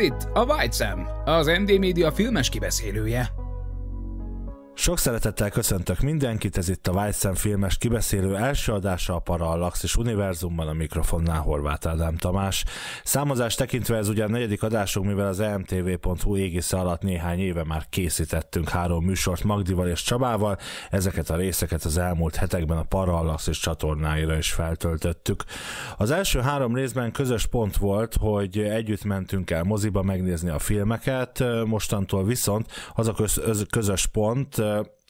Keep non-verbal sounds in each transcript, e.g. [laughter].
itt a White Sam, az MD Media filmes kibeszélője. Sok szeretettel köszöntök mindenkit, ez itt a Vágyszem filmes kibeszélő első adása a Parallax és Univerzumban a mikrofonnál Horváth Ádám Tamás. Számozás tekintve ez a negyedik adásunk, mivel az emtv.hu égisze alatt néhány éve már készítettünk három műsort Magdival és Csabával, ezeket a részeket az elmúlt hetekben a Parallax és csatornáira is feltöltöttük. Az első három részben közös pont volt, hogy együtt mentünk el moziba megnézni a filmeket, mostantól viszont az a közös pont,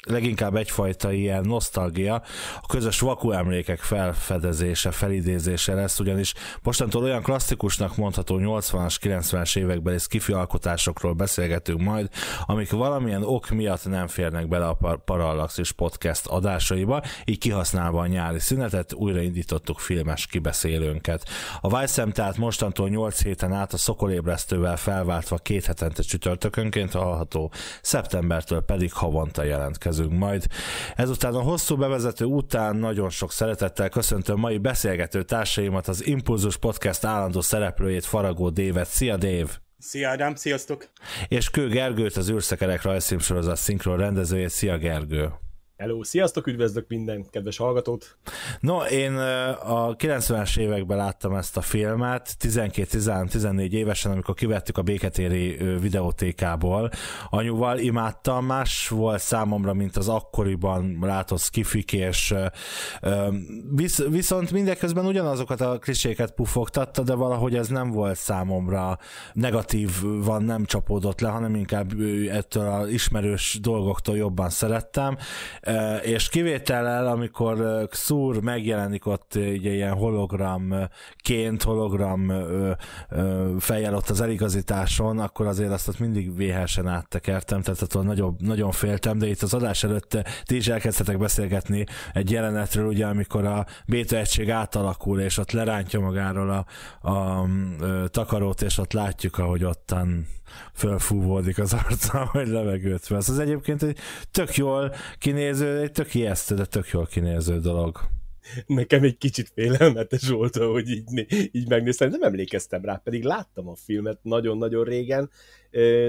leginkább egyfajta ilyen nosztalgia, a közös vaku emlékek felfedezése, felidézése lesz, ugyanis mostantól olyan klasszikusnak mondható 80-as, 90-es évekbeli skifi alkotásokról beszélgetünk majd, amik valamilyen ok miatt nem férnek bele a és podcast adásaiba, így kihasználva a nyári szünetet, újraindítottuk filmes kibeszélőnket. A Vájszem tehát mostantól 8 héten át a szokolébresztővel felváltva két hetente csütörtökönként hallható, szeptembertől pedig havonta jelentkezik jelentkezünk majd. Ezután a hosszú bevezető után nagyon sok szeretettel köszöntöm mai beszélgető társaimat, az Impulzus Podcast állandó szereplőjét, Faragó Dévet. Szia, Dév! Szia Ádám, sziasztok! És Kő Gergőt, az űrszekerek rajzszímsorozat szinkron rendezőjét. Szia Gergő! Hello, sziasztok, üdvözlök minden kedves hallgatót! No, én a 90-es években láttam ezt a filmet, 12-14 évesen, amikor kivettük a Béketéri videótékából. Anyuval imádtam, más volt számomra, mint az akkoriban látott skifik, és visz, viszont mindeközben ugyanazokat a kliséket pufogtatta, de valahogy ez nem volt számomra negatív van, nem csapódott le, hanem inkább ettől az ismerős dolgoktól jobban szerettem és kivétellel, amikor Xur megjelenik ott egy ilyen hologramként, hologram fejjel ott az eligazításon, akkor azért azt ott mindig véhesen áttekertem, tehát attól nagyobb, nagyon féltem, de itt az adás előtt ti is elkezdhetek beszélgetni egy jelenetről, ugye, amikor a béta egység átalakul, és ott lerántja magáról a, a, a takarót, és ott látjuk, ahogy ottan fölfúvódik az arca, hogy levegőt vesz. Ez egyébként egy tök jól kinéző, egy tök ijesztő, de tök jól kinéző dolog. Nekem egy kicsit félelmetes volt, hogy így, így megnéztem, nem emlékeztem rá, pedig láttam a filmet nagyon-nagyon régen,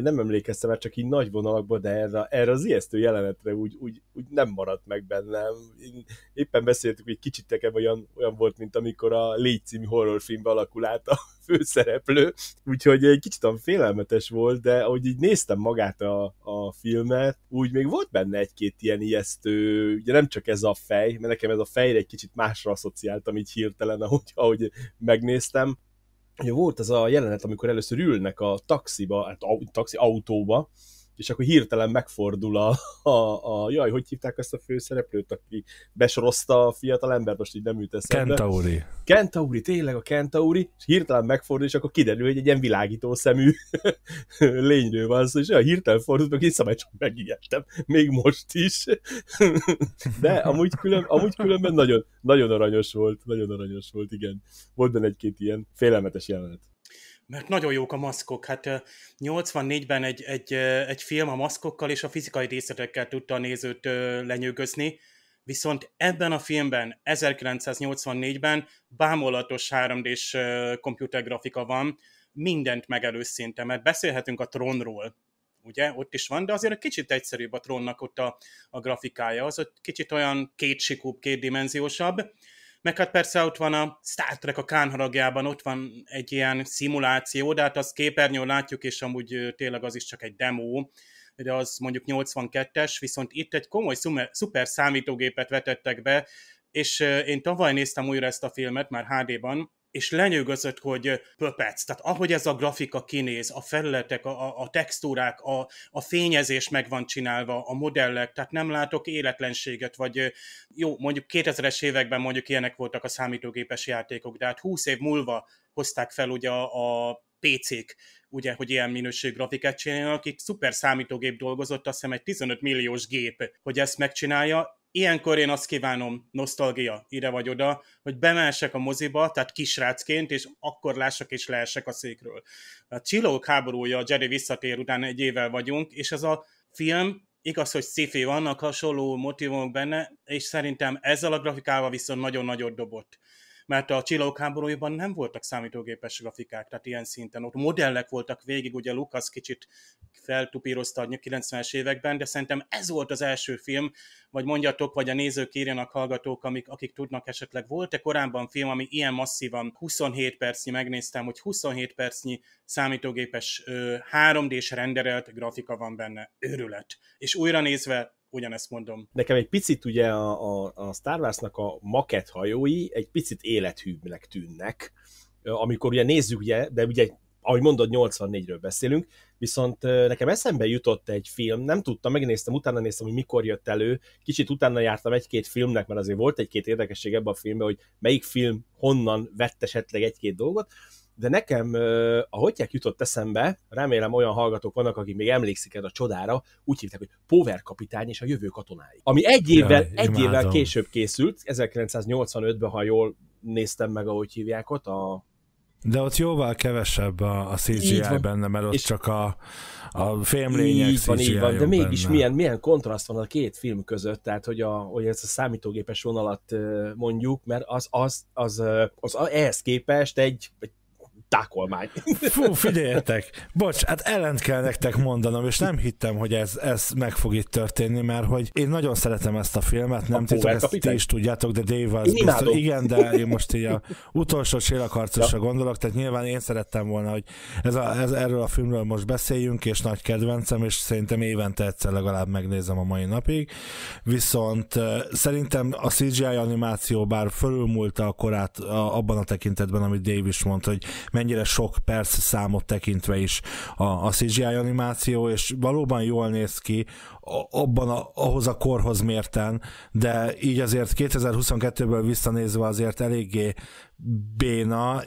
nem emlékeztem már csak így nagy vonalakban, de erre, erre az ijesztő jelenetre úgy, úgy, úgy nem maradt meg bennem. Én éppen beszéltük, hogy kicsit nekem olyan, olyan volt, mint amikor a Légy című horrorfilmbe alakul át a [laughs] főszereplő, úgyhogy egy kicsit olyan félelmetes volt, de ahogy így néztem magát a, a filmet, úgy még volt benne egy-két ilyen ijesztő, ugye nem csak ez a fej, mert nekem ez a fejre egy kicsit másra asszociáltam így hirtelen, ahogy, ahogy megnéztem, Ugye volt ez a jelenet, amikor először ülnek a taxiba, hát a, taxi autóba, és akkor hirtelen megfordul a, a, a jaj, hogy hívták ezt a főszereplőt, aki besorozta a fiatal embert, most így nem üt eszembe. Kentauri. Kentauri, tényleg a Kentauri, és hirtelen megfordul, és akkor kiderül, hogy egy ilyen világító szemű [laughs] lényről van szó, és olyan hirtelen fordul meg én szabály csak megijedtem, még most is. [laughs] De amúgy, külön, amúgy különben nagyon, nagyon aranyos volt, nagyon aranyos volt, igen. Volt benne egy-két ilyen félelmetes jelenet mert nagyon jók a maszkok. Hát 84-ben egy, egy, egy film a maszkokkal és a fizikai részletekkel tudta a nézőt lenyűgözni, viszont ebben a filmben, 1984-ben bámulatos 3D-s komputergrafika van, mindent megelőz szinte, mert beszélhetünk a trónról, ugye, ott is van, de azért egy kicsit egyszerűbb a trónnak ott a, a grafikája, az ott kicsit olyan kétsikúbb, kétdimenziósabb, meg hát persze ott van a Star Trek a kánharagjában, ott van egy ilyen szimuláció, de hát azt képernyőn látjuk, és amúgy tényleg az is csak egy demo, de az mondjuk 82-es, viszont itt egy komoly szumer, szuper számítógépet vetettek be, és én tavaly néztem újra ezt a filmet, már HD-ban, és lenyűgözött, hogy pöpec. Tehát ahogy ez a grafika kinéz, a felületek, a, a textúrák, a, a fényezés meg van csinálva, a modellek, tehát nem látok életlenséget, vagy jó, mondjuk 2000-es években mondjuk ilyenek voltak a számítógépes játékok, de hát 20 év múlva hozták fel ugye a, a PC-k, ugye, hogy ilyen minőség grafikát csináljanak, itt szuper számítógép dolgozott, azt hiszem egy 15 milliós gép, hogy ezt megcsinálja, ilyenkor én azt kívánom, nosztalgia, ide vagy oda, hogy bemelsek a moziba, tehát kisrácként, és akkor lássak és leesek a székről. A Csillók háborúja, a Jerry visszatér után egy évvel vagyunk, és ez a film, igaz, hogy sci vannak hasonló motivumok benne, és szerintem ezzel a grafikával viszont nagyon nagyot dobott mert a csillagok háborújában nem voltak számítógépes grafikák, tehát ilyen szinten. Ott modellek voltak végig, ugye Lucas kicsit feltupírozta a 90-es években, de szerintem ez volt az első film, vagy mondjatok, vagy a nézők írjanak, hallgatók, amik, akik tudnak esetleg, volt-e korábban film, ami ilyen masszívan 27 percnyi, megnéztem, hogy 27 percnyi számítógépes 3D-s renderelt grafika van benne, őrület. És újra nézve ugyanezt mondom. Nekem egy picit ugye a, a, a Star Wars-nak a maket hajói egy picit élethűbbnek tűnnek, amikor ugye nézzük, ugye, de ugye ahogy mondod, 84-ről beszélünk, viszont nekem eszembe jutott egy film, nem tudtam, megnéztem, utána néztem, hogy mikor jött elő, kicsit utána jártam egy-két filmnek, mert azért volt egy-két érdekesség ebben a filmben, hogy melyik film honnan vett esetleg egy-két dolgot, de nekem a hotják jutott eszembe, remélem olyan hallgatók vannak, akik még emlékszik erre a csodára, úgy hívták, hogy Power kapitány és a jövő katonái. Ami egy évvel, Jaj, egy évvel később készült, 1985-ben, ha jól néztem meg, ahogy hívják ott, a de ott jóval kevesebb a, CGI van. benne, mert ott és csak a, a fémlények Így van, így van, de mégis benne. milyen, milyen kontraszt van a két film között, tehát hogy, a, hogy ezt a számítógépes vonalat mondjuk, mert az, az, az, az, az ehhez képest egy, egy tákolmány. Fú, figyeljetek, bocs, hát ellent kell nektek mondanom, és nem hittem, hogy ez, ez meg fog itt történni, mert hogy én nagyon szeretem ezt a filmet, nem a titok, ezt ti is tudjátok, de Dave az biztos, igen, de én most így a utolsó sélakarcosra ja. gondolok, tehát nyilván én szerettem volna, hogy ez a, ez, erről a filmről most beszéljünk, és nagy kedvencem, és szerintem évente egyszer legalább megnézem a mai napig, viszont szerintem a CGI animáció bár fölülmúlta a korát abban a tekintetben, amit Dave is mondta, hogy mennyire sok perc számot tekintve is a, a CGI animáció, és valóban jól néz ki abban a, ahhoz a korhoz mérten, de így azért 2022-ből visszanézve azért eléggé béna,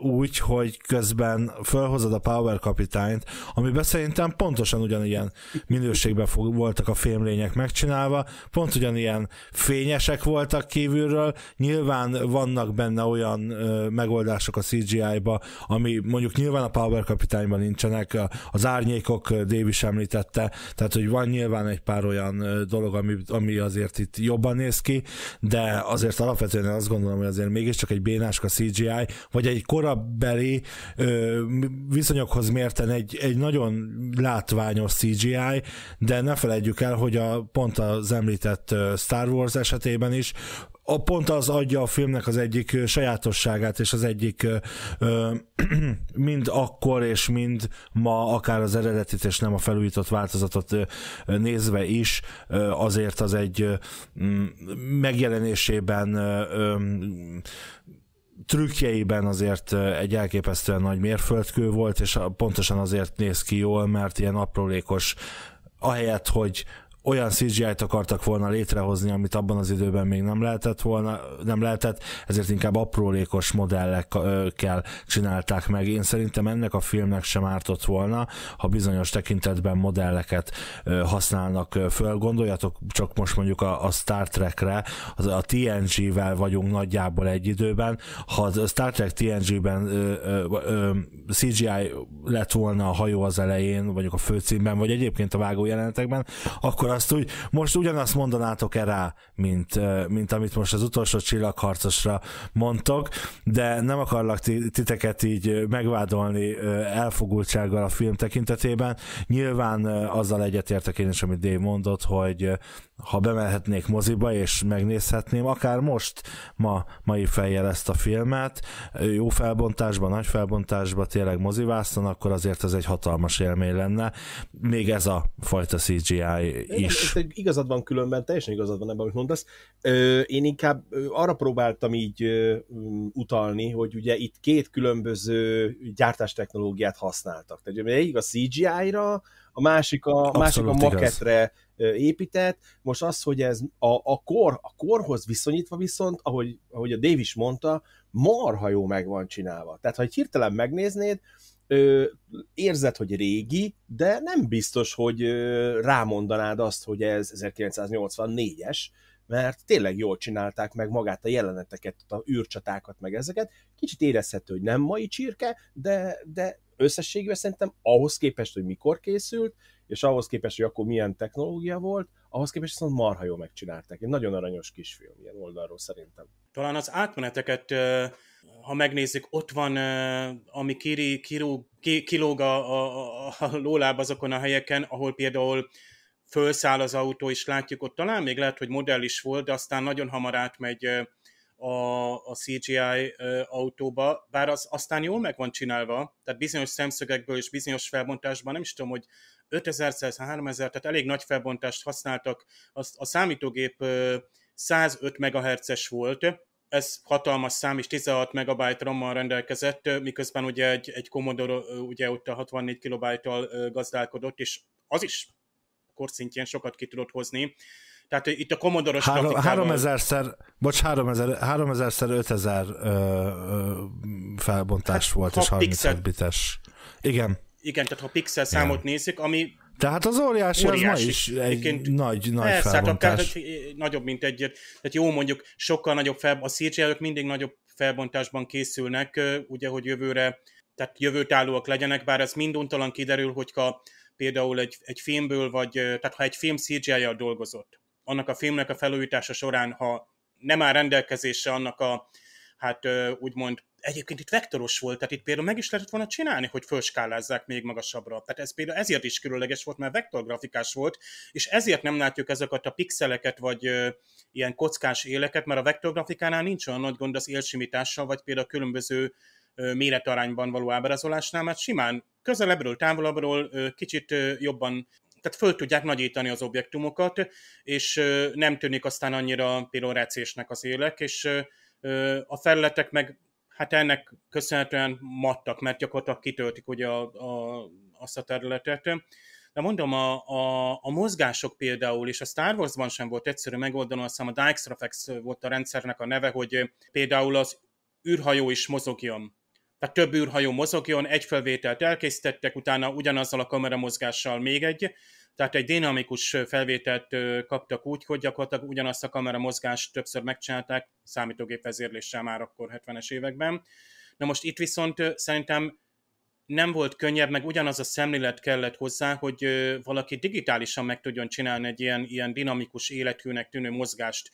úgy, hogy közben felhozod a Power kapitányt, amiben szerintem pontosan ugyanilyen minőségben fog, voltak a fémlények megcsinálva, pont ugyanilyen fényesek voltak kívülről, nyilván vannak benne olyan ö, megoldások a CGI-ba, ami mondjuk nyilván a Power kapitányban nincsenek, az árnyékok Davis említette, tehát hogy van nyilván van egy pár olyan dolog, ami, ami azért itt jobban néz ki, de azért alapvetően azt gondolom, hogy azért mégiscsak egy bénáska CGI, vagy egy korabeli ö, viszonyokhoz mérten egy, egy nagyon látványos CGI, de ne felejtjük el, hogy a pont az említett Star Wars esetében is a pont az adja a filmnek az egyik sajátosságát, és az egyik ö, [clears throat] mind akkor és mind ma, akár az eredetit és nem a felújított változatot nézve is, azért az egy mm, megjelenésében ö, trükkjeiben azért egy elképesztően nagy mérföldkő volt, és pontosan azért néz ki jól, mert ilyen aprólékos, ahelyett, hogy olyan CGI-t akartak volna létrehozni, amit abban az időben még nem lehetett volna, nem lehetett, ezért inkább aprólékos modellekkel csinálták meg. Én szerintem ennek a filmnek sem ártott volna, ha bizonyos tekintetben modelleket használnak föl. Gondoljatok csak most mondjuk a, a Star trek az, a TNG-vel vagyunk nagyjából egy időben. Ha a Star Trek TNG-ben CGI lett volna a hajó az elején, vagy a főcímben, vagy egyébként a vágó jelenetekben, akkor akkor azt úgy, most ugyanazt mondanátok-e rá, mint, mint amit most az utolsó csillagharcosra mondtok, de nem akarlak titeket így megvádolni elfogultsággal a film tekintetében. Nyilván azzal egyetértek én is, amit Dave mondott, hogy ha bemehetnék moziba és megnézhetném, akár most, ma, mai fejjel ezt a filmet, jó felbontásban, nagy felbontásban, tényleg mozivászon, akkor azért ez egy hatalmas élmény lenne. Még ez a fajta CGI is. Igen, igazad van különben, teljesen igazad van ebben, amit mondasz. Én inkább arra próbáltam így mm, utalni, hogy ugye itt két különböző gyártástechnológiát használtak. Tehát egyik a CGI-ra, a másik a, másik a maketre igaz épített. Most az, hogy ez a, a, kor, a korhoz viszonyítva viszont, ahogy, ahogy a Dave is mondta, marha jó meg van csinálva. Tehát, ha egy hirtelen megnéznéd, ö, érzed, hogy régi, de nem biztos, hogy ö, rámondanád azt, hogy ez 1984-es, mert tényleg jól csinálták meg magát a jeleneteket, a űrcsatákat, meg ezeket. Kicsit érezhető, hogy nem mai csirke, de, de összességében szerintem ahhoz képest, hogy mikor készült, és ahhoz képest, hogy akkor milyen technológia volt, ahhoz képest viszont marha jól megcsinálták. Egy nagyon aranyos kisfilm ilyen oldalról szerintem. Talán az átmeneteket, ha megnézzük, ott van, ami kiri, ki, kilóg a, a, a lóláb azokon a helyeken, ahol például fölszáll az autó, és látjuk ott talán még lehet, hogy modell is volt, de aztán nagyon hamar átmegy a, a CGI autóba, bár az aztán jól meg van csinálva, tehát bizonyos szemszögekből és bizonyos felbontásban, nem is tudom, hogy 5000 3000, tehát elég nagy felbontást használtak, azt a számítógép 105 MHz-es volt, ez hatalmas szám, és 16 megabyte RAM-mal rendelkezett, miközben ugye egy, egy Commodore ugye ott a 64 kilobájtal gazdálkodott, és az is korszintjén sokat ki tudott hozni. Tehát itt a komodoros os Három, 3000-szer, bocs, 3000, 3000-szer 5000 ö, ö, felbontás hát, volt, és 35 bites. Igen. Igen, tehát ha pixel számot Igen. nézzük, ami tehát az óriási, óriási. az ma is egy Egyébként nagy, nagy persze, felbontás. Hát akár, hogy eh, nagyobb, mint egy, tehát jó mondjuk, sokkal nagyobb fel, a cgi mindig nagyobb felbontásban készülnek, ugye, hogy jövőre, tehát jövőtállóak legyenek, bár ez minduntalan kiderül, hogyha például egy, egy filmből, vagy tehát ha egy film CGI-jal dolgozott, annak a filmnek a felújítása során, ha nem áll rendelkezésre annak a, hát úgymond egyébként itt vektoros volt, tehát itt például meg is lehetett volna csinálni, hogy fölskálázzák még magasabbra. Tehát ez például ezért is különleges volt, mert vektorgrafikás volt, és ezért nem látjuk ezeket a pixeleket, vagy ö, ilyen kockás éleket, mert a vektorgrafikánál nincs olyan nagy gond az élsimítással, vagy például a különböző ö, méretarányban való ábrázolásnál, mert simán közelebbről, távolabbról ö, kicsit ö, jobban tehát föl tudják nagyítani az objektumokat, és nem tűnik aztán annyira például az élek, és a felületek meg hát ennek köszönhetően mattak, mert gyakorlatilag kitöltik ugye a, a, azt a területet. De mondom, a, a, a mozgások például, és a Star Wars-ban sem volt egyszerű megoldani, azt hiszem a Dijkstrafex volt a rendszernek a neve, hogy például az űrhajó is mozogjon tehát több űrhajó mozogjon, egy felvételt elkészítettek, utána ugyanazzal a kameramozgással még egy, tehát egy dinamikus felvételt kaptak úgy, hogy gyakorlatilag ugyanazt a kameramozgást többször megcsinálták számítógép vezérléssel már akkor 70-es években. Na most itt viszont szerintem nem volt könnyebb, meg ugyanaz a szemlélet kellett hozzá, hogy valaki digitálisan meg tudjon csinálni egy ilyen, ilyen dinamikus életűnek tűnő mozgást.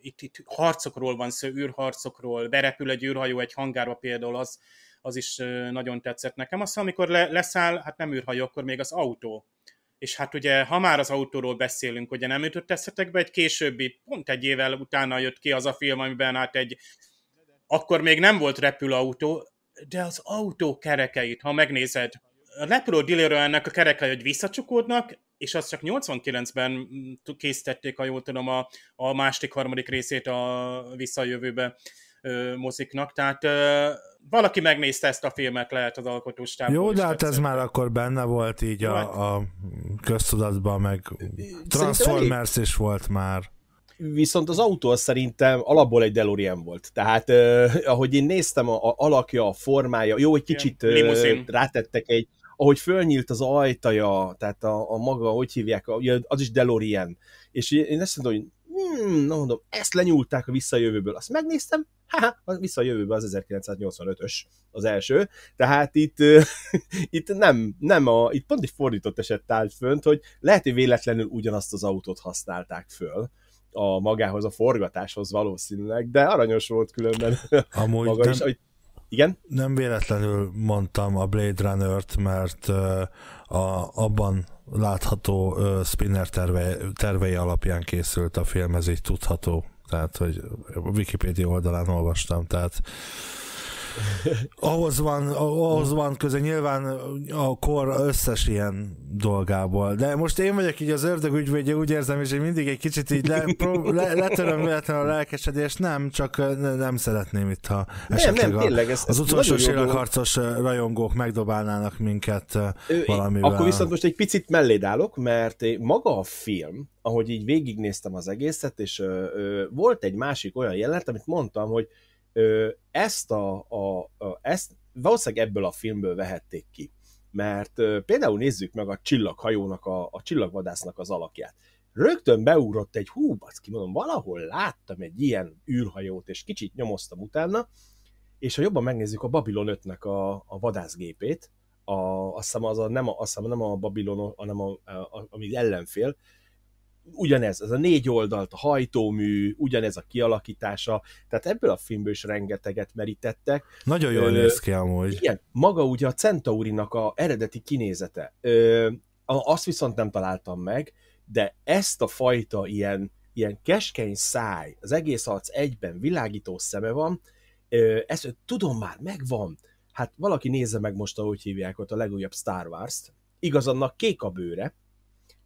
itt, itt harcokról van szó, űrharcokról, berepül egy űrhajó egy hangárba például, az, az is nagyon tetszett nekem. Aztán amikor le, leszáll, hát nem űrhajó, akkor még az autó. És hát ugye, ha már az autóról beszélünk, ugye nem jutott eszetekbe, egy későbbi, pont egy évvel utána jött ki az a film, amiben hát egy akkor még nem volt repülautó, de az autó kerekeit, ha megnézed, a Lepro ennek a kerekei, hogy visszacsukódnak, és azt csak 89-ben mm, készítették, ha jól tudom, a, a második, harmadik részét a visszajövőbe moziknak, tehát ö, valaki megnézte ezt a filmet, lehet az alkotóstában. Jó, de hát ez már akkor benne volt így a, a köztudatban, meg Transformers is volt már viszont az autó szerintem alapból egy DeLorean volt. Tehát eh, ahogy én néztem, a, a alakja, a formája, jó, egy kicsit eh, rátettek egy, ahogy fölnyílt az ajtaja, tehát a, a maga, hogy hívják, az is DeLorean. És én azt mondom, hogy hmm, na mondom, ezt lenyúlták a visszajövőből. Azt megnéztem, ha, vissza a jövőbe az 1985-ös az első, tehát itt, [laughs] itt nem, nem a, itt pont egy fordított eset állt fönt, hogy lehet, hogy véletlenül ugyanazt az autót használták föl, a magához, a forgatáshoz valószínűleg, de aranyos volt különben [laughs] Amúgy maga nem, is. Hogy... Igen? Nem véletlenül mondtam a Blade Runner-t, mert a, abban látható Spinner terve, tervei alapján készült a film, ez így tudható. Tehát, hogy a Wikipedia oldalán olvastam, tehát ahhoz van, ahhoz van köze nyilván a kor összes ilyen dolgából. De most én vagyok így az ördög ügyvédje, úgy érzem, és én mindig egy kicsit így le, pró, le, letöröm véletlenül a lelkesedést, nem, csak nem szeretném itt, ha esetleg nem, nem, a, tényleg, ez, az utolsó sérakharcos rajongók megdobálnának minket Ő, valamivel. Akkor viszont most egy picit melléd állok, mert maga a film, ahogy így végignéztem az egészet, és ö, ö, volt egy másik olyan jelenet, amit mondtam, hogy ezt a, a, a ezt valószínűleg ebből a filmből vehették ki. Mert például nézzük meg a csillaghajónak, a, a csillagvadásznak az alakját. Rögtön beugrott egy, hú, baszki, mondom, valahol láttam egy ilyen űrhajót, és kicsit nyomoztam utána, és ha jobban megnézzük a Babylon 5-nek a, a vadászgépét, a, azt hiszem az a, nem a, azt hiszem nem a Babylon, hanem a, a, a, ami ellenfél, ugyanez, ez a négy oldalt, a hajtómű, ugyanez a kialakítása, tehát ebből a filmből is rengeteget merítettek. Nagyon jól néz ki amúgy. Igen, maga ugye a Centaurinak a eredeti kinézete, ö, azt viszont nem találtam meg, de ezt a fajta ilyen, ilyen keskeny száj, az egész arc egyben világító szeme van, ö, ezt tudom már, megvan. Hát valaki nézze meg most, ahogy hívják ott a legújabb Star Wars-t, igaz annak kék a bőre,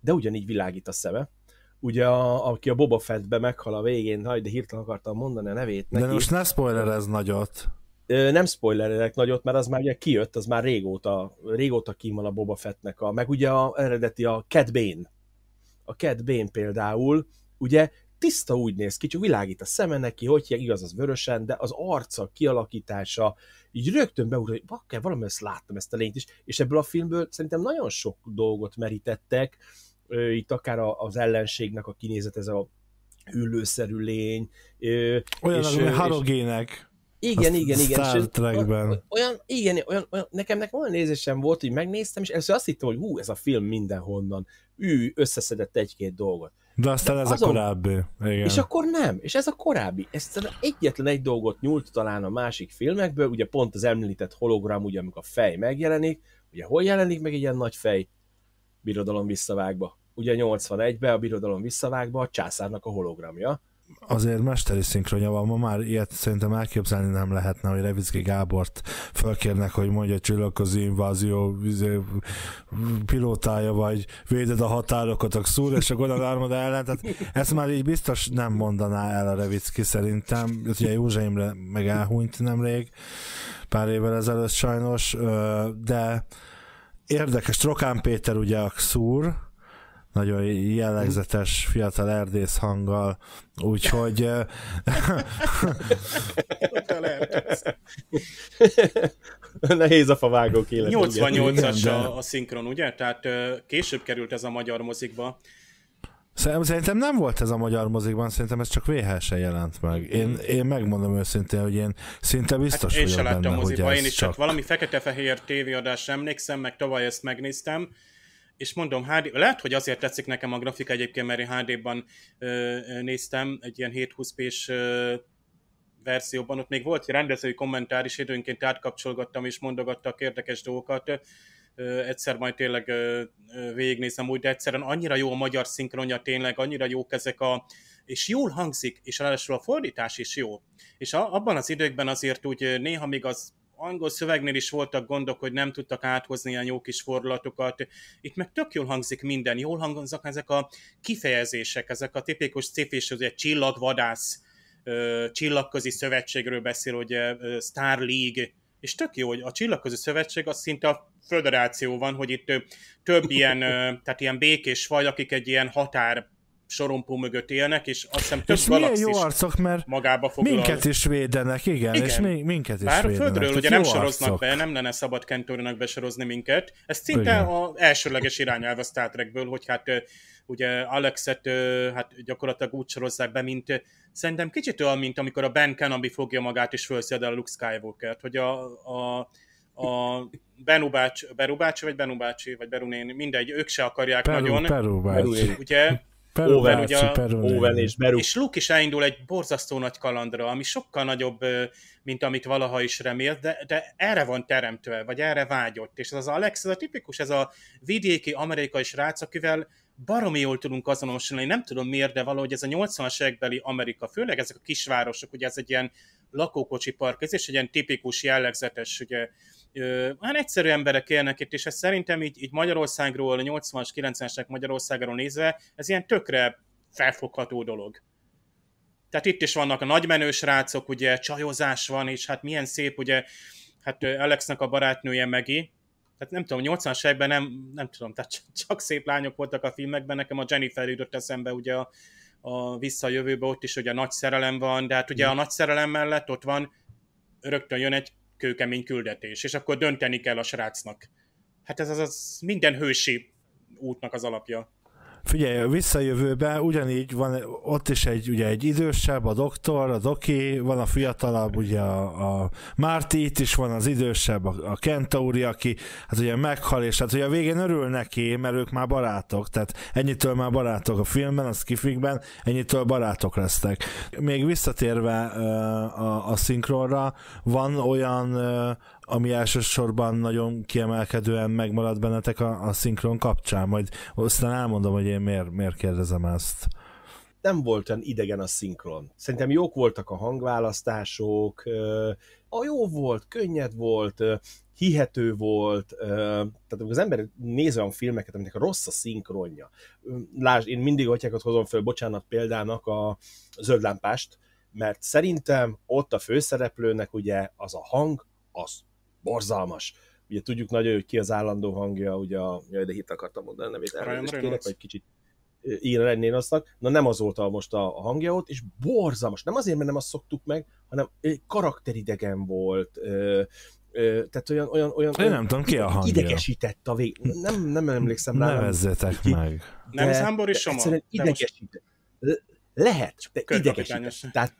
de ugyanígy világít a szeme, ugye a, aki a Boba Fettbe meghal a végén, haj, de hirtelen akartam mondani a nevét neki. De most ne spoilerez nagyot. Nem spoilerelek nagyot, mert az már ugye kijött, az már régóta, régóta kim van a Boba Fettnek, a, meg ugye a eredeti a Cat Bane. A Cat Bane például, ugye tiszta úgy néz ki, csak világít a szeme neki, hogy igaz az vörösen, de az arca kialakítása, így rögtön beugrott, hogy bakker, valami ezt láttam ezt a lényt is, és ebből a filmből szerintem nagyon sok dolgot merítettek, itt akár az ellenségnek a kinézet, ez a hüllőszerű lény. Olyan, és, mint halogének. Igen, igen, igen. Star igen. Olyan, igen, olyan, olyan, nekem, nekem olyan nézésem volt, hogy megnéztem, és először azt hittem, hogy hú, ez a film mindenhonnan. Ő összeszedett egy-két dolgot. De aztán De ez azon, a korábbi. Igen. És akkor nem, és ez a korábbi. ez egyetlen egy dolgot nyúlt talán a másik filmekből, ugye pont az említett hologram, ugye amikor a fej megjelenik, ugye hol jelenik meg egy ilyen nagy fej? Birodalom visszavágba ugye 81-be a birodalom visszavágba a császárnak a hologramja. Azért mesteri szinkronja van, ma már ilyet szerintem elképzelni nem lehetne, hogy Revizki Gábort fölkérnek, hogy mondja csillagközi invázió vizé, pilótája, vagy véded a határokat, a szúr, és a Godan ellen, tehát ezt már így biztos nem mondaná el a Revizki szerintem, ugye József Imre meg elhunyt nemrég, pár évvel ezelőtt sajnos, de érdekes, Trokán Péter ugye a szúr, nagyon jellegzetes fiatal erdész hanggal, úgyhogy... [laughs] Nehéz a favágók élete. 88-as a, a szinkron, ugye? Tehát később került ez a magyar mozikba. Szerintem nem volt ez a magyar mozikban, szerintem ez csak VHS-en jelent meg. Én, hmm. én megmondom őszintén, hogy én szinte hát biztos hát én vagyok se láttam benne, ez én is csak... csak valami fekete-fehér tévéadás emlékszem, meg tavaly ezt megnéztem, és mondom, HD, lehet, hogy azért tetszik nekem a grafika egyébként, mert én HD-ban ö, néztem, egy ilyen 720p-s ö, verzióban, ott még volt rendezői kommentár is, időnként átkapcsolgattam és mondogattak érdekes dolgokat, ö, egyszer majd tényleg ö, ö, végignézem úgy, de egyszerűen annyira jó a magyar szinkronja tényleg, annyira jó ezek a, és jól hangzik, és ráadásul a fordítás is jó. És a, abban az időkben azért úgy néha még az angol szövegnél is voltak gondok, hogy nem tudtak áthozni ilyen jó kis fordulatokat. Itt meg tök jól hangzik minden, jól hangzak ezek a kifejezések, ezek a tipikus cifis, hogy egy csillagvadász, csillagközi szövetségről beszél, hogy Star League, és tök jó, hogy a Csillagközi Szövetség az szinte a föderáció van, hogy itt több ilyen, tehát ilyen békés vagy akik egy ilyen határ sorompó mögött élnek, és azt hiszem több és milyen jó arcok, mert magába foglal. minket is védenek, igen, igen. és mi, minket is Bár védenek. Földről ugye nem soroznak arcok. be, nem lenne szabad Kentorinak besorozni minket. Ez szinte igen. az elsőleges irányelv a Star Trekből, hogy hát ugye Alexet hát gyakorlatilag úgy sorozzák be, mint szerintem kicsit olyan, mint amikor a Ben Kenobi fogja magát és el a Luke Skywalker-t, hogy a, a a Benubács, Berubács vagy Benubácsi, vagy Berunén, mindegy, ők se akarják Peru, nagyon. Perubácsi. Ugye, Szuper, Owen, ugye, szuper Owen és Beru. És Luke is elindul egy borzasztó nagy kalandra, ami sokkal nagyobb, mint amit valaha is remélt, de, de erre van teremtve, vagy erre vágyott. És ez az Alex, ez a tipikus, ez a vidéki amerikai srác, akivel baromi jól tudunk azonosulni, nem tudom miért, de valahogy ez a 80-as évekbeli Amerika, főleg ezek a kisvárosok, ugye ez egy ilyen lakókocsi park, ez is egy ilyen tipikus, jellegzetes, ugye hát egyszerű emberek élnek itt, és ez szerintem így, így Magyarországról, 80-as, 90-esek Magyarországról nézve, ez ilyen tökre felfogható dolog. Tehát itt is vannak a nagymenős rácok, ugye csajozás van, és hát milyen szép, ugye, hát Alexnek a barátnője Megi, tehát nem tudom, 80-as években nem, nem tudom, tehát csak szép lányok voltak a filmekben, nekem a Jennifer jutott eszembe ugye a, a visszajövőbe ott is ugye a nagy szerelem van, de hát ugye mm. a nagy szerelem mellett ott van, rögtön jön egy kőkemény küldetés, és akkor dönteni kell a srácnak. Hát ez az, az minden hősi útnak az alapja. Figyelj, visszajövőben ugyanígy van, ott is egy, ugye egy idősebb, a doktor, a doki, van a fiatalabb, ugye a, a Márti, itt is van az idősebb, a, a Kentauri, aki hát ugye meghal, és hát ugye a végén örül neki, mert ők már barátok, tehát ennyitől már barátok a filmben, a skifikben, ennyitől barátok lesznek. Még visszatérve uh, a, a szinkronra, van olyan uh, ami elsősorban nagyon kiemelkedően megmaradt bennetek a, a szinkron kapcsán, majd aztán elmondom, hogy én miért, miért kérdezem ezt. Nem volt olyan idegen a szinkron. Szerintem jók voltak a hangválasztások, a jó volt, könnyed volt, hihető volt, tehát az ember néz olyan filmeket, aminek rossz a szinkronja. Lásd, én mindig atyákat hozom föl, bocsánat, példának a zöld lámpást, mert szerintem ott a főszereplőnek ugye az a hang, az borzalmas. Ugye tudjuk nagyon, hogy ki az állandó hangja, ugye a, jaj, de hit akartam mondani nem értem, hogy kérek, vagy kicsit én lennén aztak, na nem az volt a most a hangja ott, és borzalmas, nem azért, mert nem azt szoktuk meg, hanem karakteridegen volt, ö, ö, tehát olyan, olyan, olyan, én nem tudom, ki a hangja. Idegesített a vég. Nem, nem emlékszem rá. Nevezzetek nem, meg. De, nem Számbor is Soma. Egyszerűen idegesített. Most... Lehet, de idegesített. Tehát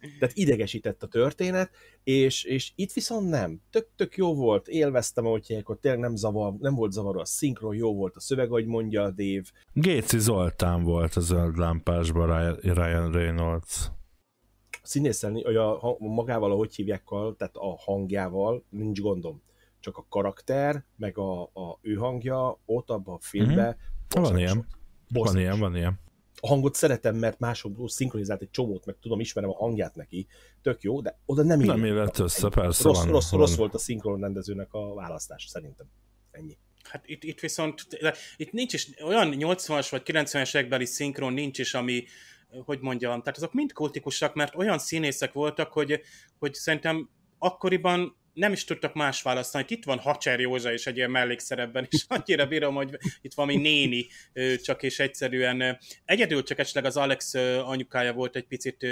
tehát idegesített a történet, és, és itt viszont nem. Tök, tök jó volt, élveztem, hogy akkor tényleg nem, zavar, nem volt zavaró a szinkron, jó volt a szöveg, ahogy mondja a Dév. Géci Zoltán volt a zöld lámpásban Ryan Reynolds. színészen, hogy a, a, magával, ahogy hívják, tehát a hangjával nincs gondom. Csak a karakter, meg a, a ő hangja ott abban a filmben. Mm-hmm. Van ilyen. Van ilyen, van ilyen a hangot szeretem, mert másokból szinkronizált egy csomót, meg tudom, ismerem a hangját neki, tök jó, de oda nem Nem élet össze, persze rossz, van, rossz, van. rossz volt a szinkron rendezőnek a választás, szerintem. Ennyi. Hát itt, itt viszont, itt nincs is, olyan 80-as vagy 90-es évekbeli szinkron nincs is, ami, hogy mondjam, tehát azok mind kultikusak, mert olyan színészek voltak, hogy, hogy szerintem akkoriban nem is tudtak más választani. Itt van Hacser Józsa is egy ilyen mellékszerepben, és [laughs] annyira bírom, hogy itt valami néni, csak és egyszerűen egyedül csak esetleg az Alex anyukája volt egy picit,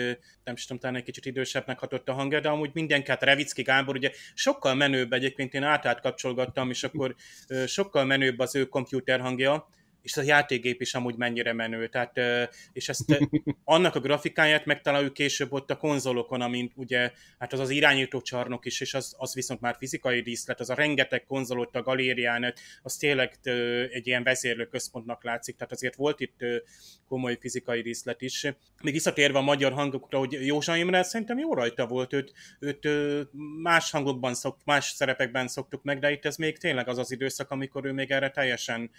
nem is tudom, talán egy kicsit idősebbnek hatott a hangja, de amúgy mindenki, hát Revicki Gábor, ugye sokkal menőbb egyébként, én átát kapcsolgattam, és akkor sokkal menőbb az ő komputer hangja, és a játékgép is amúgy mennyire menő, tehát, és ezt [laughs] annak a grafikáját megtaláljuk később ott a konzolokon, amint ugye, hát az az irányító csarnok is, és az, az viszont már fizikai díszlet, az a rengeteg konzol ott a galérián, hát az tényleg egy ilyen vezérlő központnak látszik, tehát azért volt itt komoly fizikai díszlet is. Még visszatérve a magyar hangokra, hogy Józsa Imre szerintem jó rajta volt, őt, őt más hangokban, szok, más szerepekben szoktuk meg, de itt ez még tényleg az az időszak, amikor ő még erre teljesen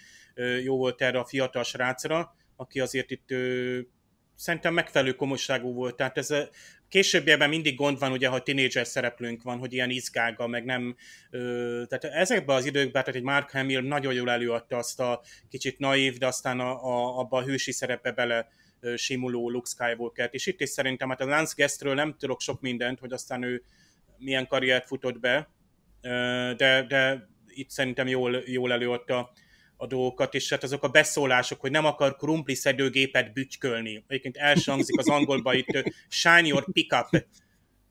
jó volt volt erre a fiatal srácra, aki azért itt ő, szerintem megfelelő komosságú volt. Tehát ez a, későbbiekben mindig gond van, ugye, ha tinédzser szereplőnk van, hogy ilyen izgága, meg nem... Ö, tehát ezekben az időkben, tehát egy Mark Hamill nagyon jól előadta azt a kicsit naív, de aztán a, a, abba a hősi szerepe bele ö, simuló Luke skywalker És itt is szerintem, hát a Lance Guestről nem tudok sok mindent, hogy aztán ő milyen karriert futott be, ö, de, de itt szerintem jól, jól előadta a dolgokat, és hát azok a beszólások, hogy nem akar krumpli szedőgépet bütykölni. Egyébként elsangzik az angolba itt shine your pickup,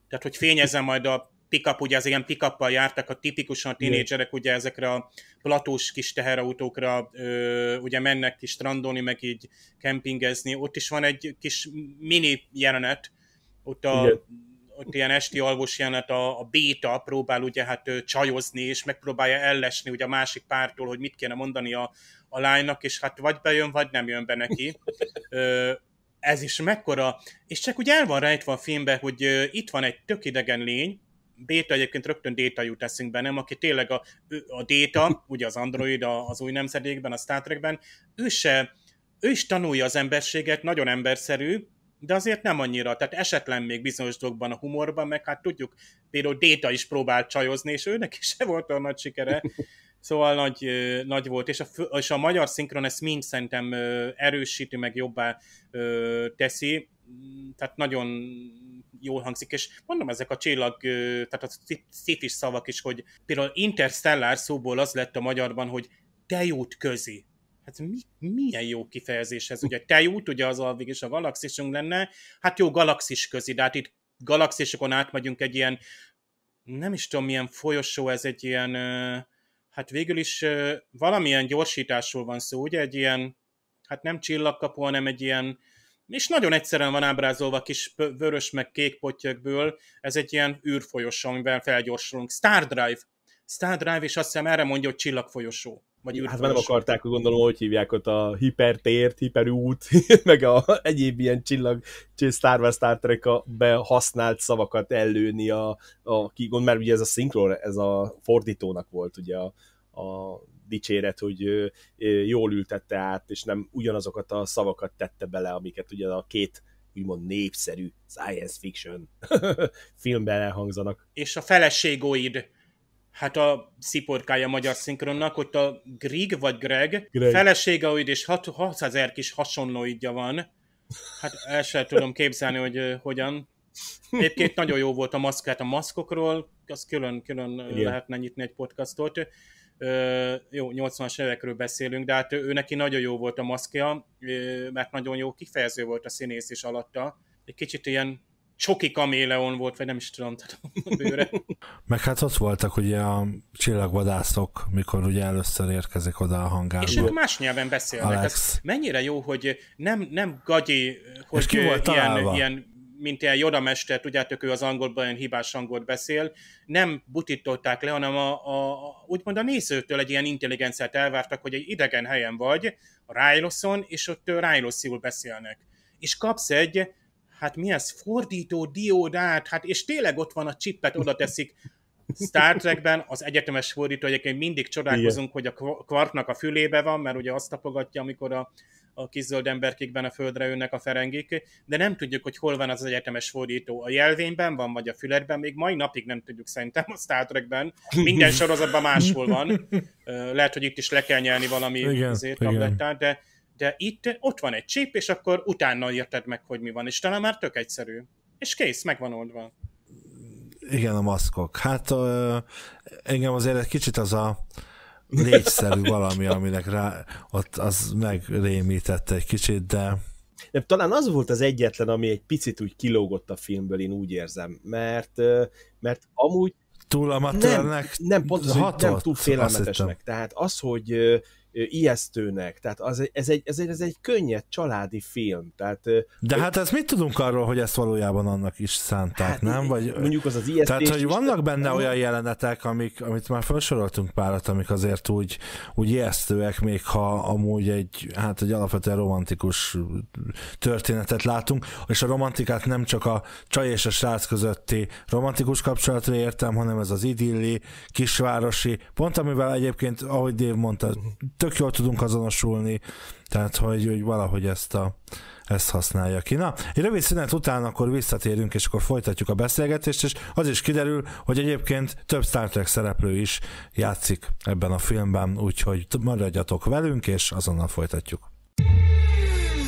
tehát hogy fényezem majd a pickup, ugye az ilyen pickuppal jártak a tipikusan a tínédzserek, ugye ezekre a platós kis teherautókra ö, ugye mennek kis strandolni, meg így kempingezni. Ott is van egy kis mini jelenet, ott a Igen ott ilyen esti alvos jelenet, a, a béta próbál ugye hát csajozni, és megpróbálja ellesni ugye a másik pártól, hogy mit kéne mondani a, a lánynak, és hát vagy bejön, vagy nem jön be neki. [laughs] Ö, ez is mekkora, és csak úgy el van rejtve a filmben hogy ö, itt van egy tök idegen lény, Béta egyébként rögtön Déta jut eszünkbe, nem? Aki tényleg a, a Déta, ugye az android az új nemzedékben, a Star Trekben, ő se, ő is tanulja az emberséget, nagyon emberszerű, de azért nem annyira, tehát esetlen még bizonyos dolgokban a humorban, meg hát tudjuk, például Déta is próbált csajozni, és őnek is [laughs] se volt olyan nagy sikere, szóval nagy, nagy volt, és a, és a magyar szinkron ezt mind szerintem erősíti, meg jobbá teszi, tehát nagyon jól hangzik, és mondom, ezek a csillag, tehát a szifis szavak is, hogy például interstellar szóból az lett a magyarban, hogy te jót közi hát mi, milyen jó kifejezés ez, ugye tejút, ugye az alvig is a galaxisunk lenne, hát jó galaxis közi, de hát itt galaxisokon átmegyünk egy ilyen, nem is tudom milyen folyosó, ez egy ilyen, hát végül is valamilyen gyorsításról van szó, ugye egy ilyen, hát nem csillagkapu, hanem egy ilyen, és nagyon egyszerűen van ábrázolva kis vörös meg kék pottyökből, ez egy ilyen űrfolyosó, amivel felgyorsulunk. Star Drive, Star Drive, és azt hiszem erre mondja, hogy csillagfolyosó. Vagy Hát már nem akarták, gondolom, hogy hívják ott a hipertért, hiperút, [laughs] meg a egyéb ilyen csillag, Star Wars, Star trek behasznált szavakat előni, a, a kigond, mert ugye ez a szinkron, ez a fordítónak volt ugye a, a dicséret, hogy jól ültette át, és nem ugyanazokat a szavakat tette bele, amiket ugye a két úgymond népszerű science fiction [laughs] filmben elhangzanak. És a feleségoid hát a sziporkája magyar szinkronnak, hogy a Grig vagy Greg, Greg. felesége hogy és 600 ezer kis hasonlóidja van. Hát el sem tudom képzelni, hogy hogyan. Egyébként nagyon jó volt a hát a maszkokról, az külön-külön lehetne nyitni egy podcastot. Ö, jó, 80-as évekről beszélünk, de hát ő neki nagyon jó volt a maszkja, mert nagyon jó kifejező volt a színész is alatta. Egy kicsit ilyen Csoki kaméleon volt, vagy nem is tudom, tehát a bőre. Meg hát ott voltak ugye a csillagvadászok, mikor ugye először érkezik oda a hangárba. És ők más nyelven beszélnek. Alex. Ez mennyire jó, hogy nem, nem gagyi, hogy ki volt ilyen, ilyen mint ilyen Yoda mester, tudjátok, ő az angolban olyan hibás angolt beszél, nem butították le, hanem a, a, úgymond a nézőtől egy ilyen intelligenciát elvártak, hogy egy idegen helyen vagy, a Ryloson, és ott Ryloszul beszélnek. És kapsz egy hát mi ez, fordító diódát, hát és tényleg ott van a csippet, oda teszik. Star Trekben az egyetemes fordító egyébként mindig csodálkozunk, Igen. hogy a kvartnak a fülébe van, mert ugye azt tapogatja, amikor a, a kis zöld emberkékben a földre jönnek a ferengék, de nem tudjuk, hogy hol van az egyetemes fordító. A jelvényben van, vagy a füledben, még mai napig nem tudjuk szerintem a Star Trekben. Minden sorozatban máshol van. Lehet, hogy itt is le kell nyelni valami igen, azért tablettát, de de itt ott van egy csíp, és akkor utána érted meg, hogy mi van, és talán már tök egyszerű. És kész, megvan oldva. Igen, a maszkok. Hát ö, engem azért egy kicsit az a légyszerű [laughs] valami, aminek rá, ott az megrémítette egy kicsit, de... Nem, talán az volt az egyetlen, ami egy picit úgy kilógott a filmből, én úgy érzem, mert, mert amúgy túl a nem, nem pont az, hatott, hogy nem túl félelmetesnek. Tehát az, hogy ijesztőnek, tehát az, ez, egy, ez, egy, ez egy könnyed családi film. Tehát, De hát ezt mit tudunk arról, hogy ezt valójában annak is szánták, hát, nem? Vagy, mondjuk az az ijesztés Tehát, hogy vannak benne nem... olyan jelenetek, amik, amit már felsoroltunk párat, amik azért úgy, úgy ijesztőek, még ha amúgy egy, hát egy alapvetően romantikus történetet látunk, és a romantikát nem csak a csaj és a srác közötti romantikus kapcsolatra értem, hanem ez az idilli, kisvárosi, pont amivel egyébként, ahogy Dév mondta, tök tök jól tudunk azonosulni, tehát hogy, hogy valahogy ezt, a, ezt használja ki. Na, egy rövid szünet után akkor visszatérünk, és akkor folytatjuk a beszélgetést, és az is kiderül, hogy egyébként több Star Trek szereplő is játszik ebben a filmben, úgyhogy maradjatok velünk, és azonnal folytatjuk.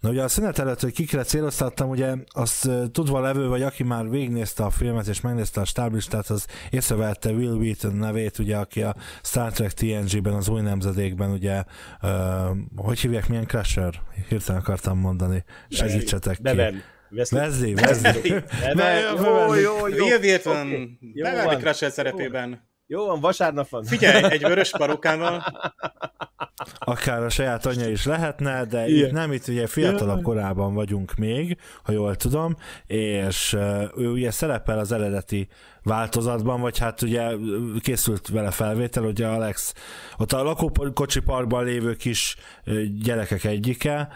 Na ugye a szünet előtt, hogy kikre céloztattam, ugye azt tudva levő, vagy aki már végignézte a filmet és megnézte a stáblistát, az észrevette Will Wheaton nevét, ugye, aki a Star Trek TNG-ben, az új nemzedékben, ugye, uh, hogy hívják, milyen Crusher? Hirtelen akartam mondani. Segítsetek ki. Beben. Wesley, Wesley. Jó, jó, jó. Will Wheaton. Beverly Crusher szerepében. Jó van, vasárnap van. Figyelj, egy vörös parukával. Akár a saját anyja is lehetne, de Igen. itt nem, itt ugye fiatalabb korában vagyunk még, ha jól tudom, és ő ugye szerepel az eredeti változatban, vagy hát ugye készült vele felvétel, ugye Alex ott a lakókocsi parkban lévő kis gyerekek egyike,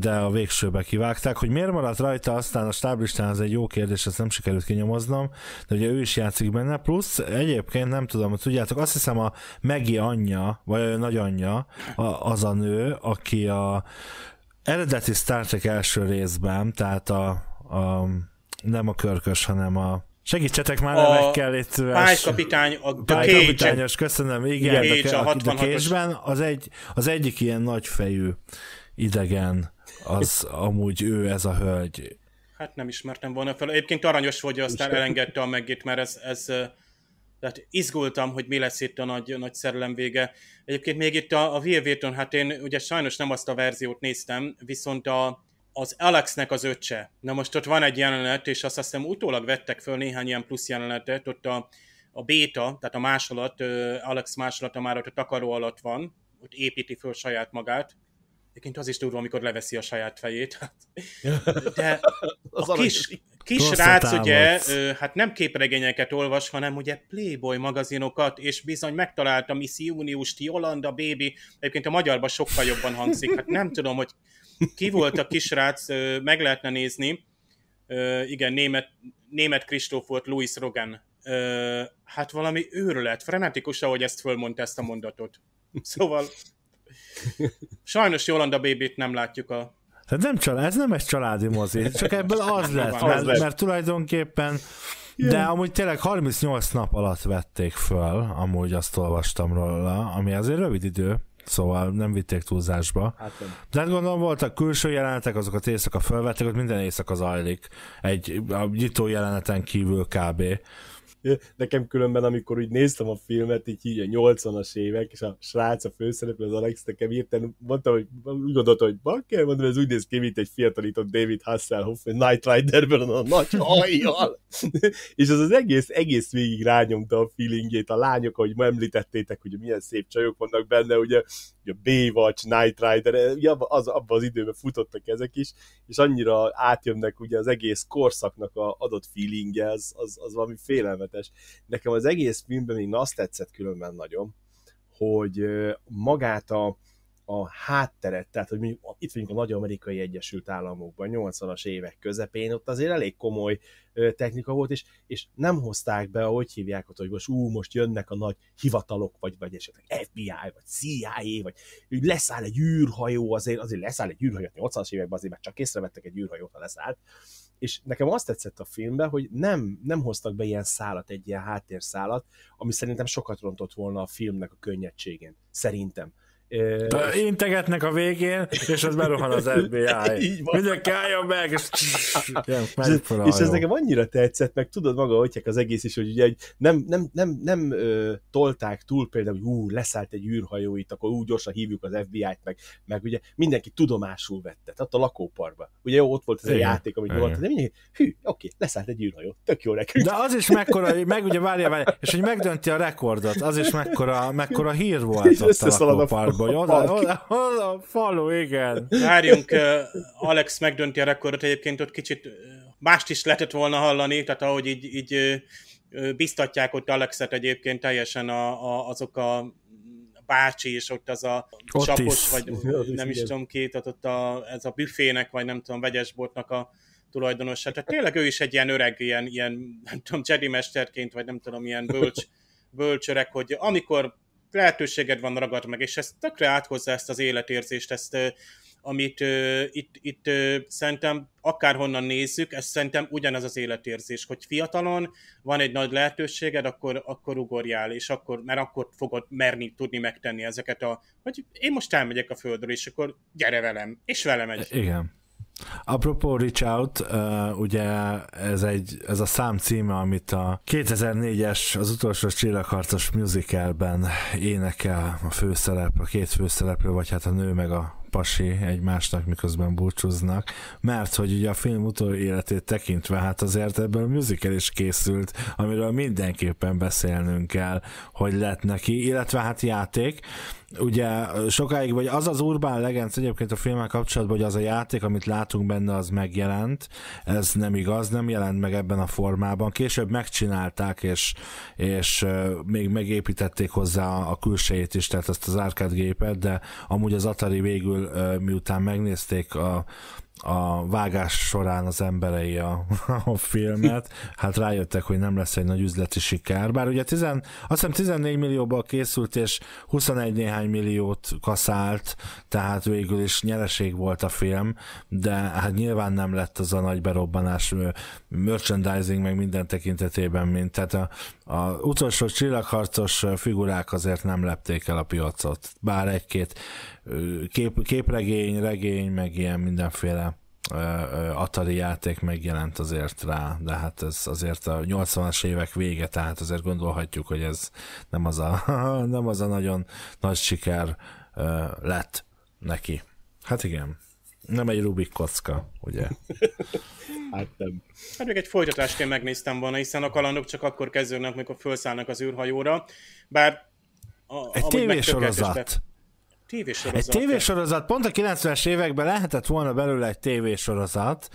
de a végsőbe kivágták, hogy miért maradt rajta aztán a stáblistán, az egy jó kérdés, ezt nem sikerült kinyomoznom, de ugye ő is játszik benne, plusz egyébként nem tudom, hogy tudjátok, azt hiszem a Megi anyja, vagy a nagyanyja az a nő, aki a eredeti Star Trek első részben, tehát a, a nem a körkös, hanem a Segítsetek már a kell itt kapitány, a The Cage. köszönöm, igen, Cage, a, a, a cage az, egy, az egyik ilyen nagyfejű idegen, az [laughs] amúgy ő ez a hölgy. Hát nem ismertem volna fel. Egyébként aranyos, hogy aztán Isten. elengedte a megét, mert ez, ez tehát izgultam, hogy mi lesz itt a nagy, nagy szerelem vége. Egyébként még itt a, a Will Wheaton, hát én ugye sajnos nem azt a verziót néztem, viszont a, az Alexnek az öccse. Na most ott van egy jelenet, és azt hiszem utólag vettek föl néhány ilyen plusz jelenetet, ott a, a béta, tehát a másolat, Alex másolata már ott a takaró alatt van, ott építi föl saját magát. Egyébként az is durva, amikor leveszi a saját fejét. Hát, de [laughs] a kis, kis rác ugye, hát nem képregényeket olvas, hanem ugye Playboy magazinokat, és bizony megtaláltam Missy Uniust, Jolanda, Baby, egyébként a magyarban sokkal jobban hangzik, hát nem tudom, hogy ki volt a kisrác, meg lehetne nézni. Igen, német, német Kristóf volt Louis Rogan. Hát valami őrület, frenetikus, ahogy ezt fölmondta ezt a mondatot. Szóval sajnos Jolanda Bébét nem látjuk a Hát nem család, ez nem egy családi mozi, csak ebből [laughs] az lett, mert, mert tulajdonképpen de amúgy tényleg 38 nap alatt vették föl, amúgy azt olvastam róla, ami azért rövid idő. Szóval nem vitték túlzásba. Hát nem. De hát gondolom voltak külső jelenetek, azokat éjszaka felvettek, ott minden éjszaka zajlik. Egy a nyitó jeleneten kívül kb nekem különben, amikor úgy néztem a filmet, így, így a 80-as évek, és a srác, a főszereplő, az Alex, nekem írtam, mondtam, hogy úgy gondoltam hogy bakker, mondom, ez úgy néz ki, mint egy fiatalított David Hasselhoff, egy Night Riderben a nagy hajjal. [laughs] és az az egész, egész végig rányomta a feelingét, a lányok, ahogy ma említettétek, hogy milyen szép csajok vannak benne, ugye ugye Baywatch, Night Rider, ugye abba, az, abban az időben futottak ezek is, és annyira átjönnek ugye az egész korszaknak a adott feelingje, az, az, az valami félelmetes. Nekem az egész filmben még azt tetszett különben nagyon, hogy magát a, a hátteret, tehát hogy mondjuk itt vagyunk a Nagy Amerikai Egyesült Államokban, 80-as évek közepén, ott azért elég komoly technika volt, és, és nem hozták be, ahogy hívják ott, hogy most ú, most jönnek a nagy hivatalok, vagy, vagy esetleg FBI, vagy CIA, vagy hogy leszáll egy űrhajó, azért, azért leszáll egy űrhajó, 80-as hát években azért már csak észrevettek egy űrhajót, ha leszállt, és nekem azt tetszett a filmben, hogy nem, nem hoztak be ilyen szálat, egy ilyen háttérszálat, ami szerintem sokat rontott volna a filmnek a könnyedségén, szerintem de és... integetnek a végén, és az berohan az FBI. [laughs] Mindenki álljon meg, és... Jön, és, és ez nekem annyira tetszett, meg tudod maga, hogy az egész is, hogy ugye nem, nem, nem, nem ö, tolták túl például, hogy ú, leszállt egy űrhajó itt, akkor úgy gyorsan hívjuk az FBI-t, meg, meg ugye mindenki tudomásul vette, tehát a lakóparba. Ugye jó, ott volt ez a játék, amit volt, de mindenki, hű, oké, leszállt egy űrhajó, tök jó nekünk. De az is mekkora, meg ugye várja, várja, és hogy megdönti a rekordot, az is mekkora, mekkora hír volt [laughs] ott a lakóparban baj. Az a, a, a, a falu, igen. Várjunk, Alex megdönti a rekordot, egyébként ott kicsit mást is lehetett volna hallani, tehát ahogy így, így biztatják ott Alexet egyébként teljesen a, a, azok a bácsi, és ott az a ott csapos, is. vagy ott nem is, is tudom ki, tehát ott a, ez a büfének, vagy nem tudom, vegyesboltnak a tulajdonosa. Tehát tényleg ő is egy ilyen öreg, ilyen, ilyen nem tudom, Jedi mesterként, vagy nem tudom, ilyen bölcs, bölcsörek, hogy amikor lehetőséged van, ragad meg, és ezt tökre áthozza ezt az életérzést, ezt amit uh, itt, itt uh, szerintem akárhonnan nézzük, ez szerintem ugyanaz az életérzés, hogy fiatalon van egy nagy lehetőséged, akkor, akkor ugorjál, és akkor, mert akkor fogod merni tudni megtenni ezeket a, hogy én most elmegyek a földről, és akkor gyere velem, és velem egy. Igen. Apropó Reach Out, ugye ez, egy, ez a szám címe, amit a 2004-es, az utolsó csillagharcos musicalben énekel a főszereplő, a két főszereplő, vagy hát a nő meg a pasi egymásnak, miközben búcsúznak, mert hogy ugye a film utol életét tekintve, hát azért ebből a musical is készült, amiről mindenképpen beszélnünk kell, hogy lett neki, illetve hát játék, ugye sokáig, vagy az az urbán legend egyébként a filmmel kapcsolatban, hogy az a játék, amit látunk benne, az megjelent, ez nem igaz, nem jelent meg ebben a formában. Később megcsinálták, és, és még megépítették hozzá a külsejét is, tehát azt az árkádgépet, de amúgy az Atari végül miután megnézték a, a vágás során az emberei a, [laughs] a filmet, hát rájöttek, hogy nem lesz egy nagy üzleti siker. Bár ugye 10, azt hiszem 14 millióból készült, és 21 néhány milliót kaszált, tehát végül is nyereség volt a film, de hát nyilván nem lett az a nagy berobbanás merchandising meg minden tekintetében, mint tehát a, a utolsó csillagharcos figurák azért nem lepték el a piacot. Bár egy-két kép, képregény, regény, meg ilyen mindenféle Atari játék megjelent azért rá, de hát ez azért a 80-as évek vége, tehát azért gondolhatjuk, hogy ez nem az a, [laughs] nem az a nagyon nagy siker lett neki. Hát igen. Nem egy Rubik kocka, ugye? [laughs] hát nem. Hát még egy folytatásként megnéztem volna, hiszen a kalandok csak akkor kezdődnek, amikor felszállnak az űrhajóra. Bár a, egy tévésorozat. Tévésorozat. Egy tévésorozat, pont a 90-es években lehetett volna belőle egy tévésorozat,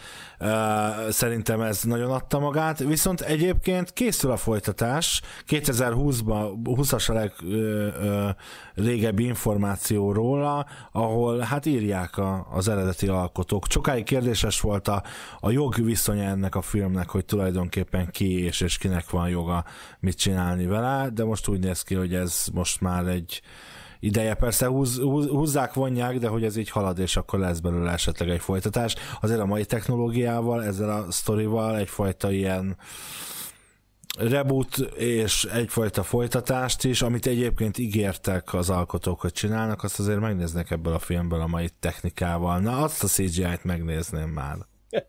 szerintem ez nagyon adta magát, viszont egyébként készül a folytatás, 2020-ban, 20-as a legrégebbi régebbi információ róla, ahol hát írják a, az eredeti alkotók. Sokáig kérdéses volt a, a jogviszonya ennek a filmnek, hogy tulajdonképpen ki és, és kinek van joga mit csinálni vele, de most úgy néz ki, hogy ez most már egy ideje. Persze húz, húz, húzzák, vonják, de hogy ez így halad, és akkor lesz belőle esetleg egy folytatás. Azért a mai technológiával, ezzel a sztorival egyfajta ilyen reboot és egyfajta folytatást is, amit egyébként ígértek az alkotók, hogy csinálnak, azt azért megnéznek ebből a filmből a mai technikával. Na, azt a CGI-t megnézném már.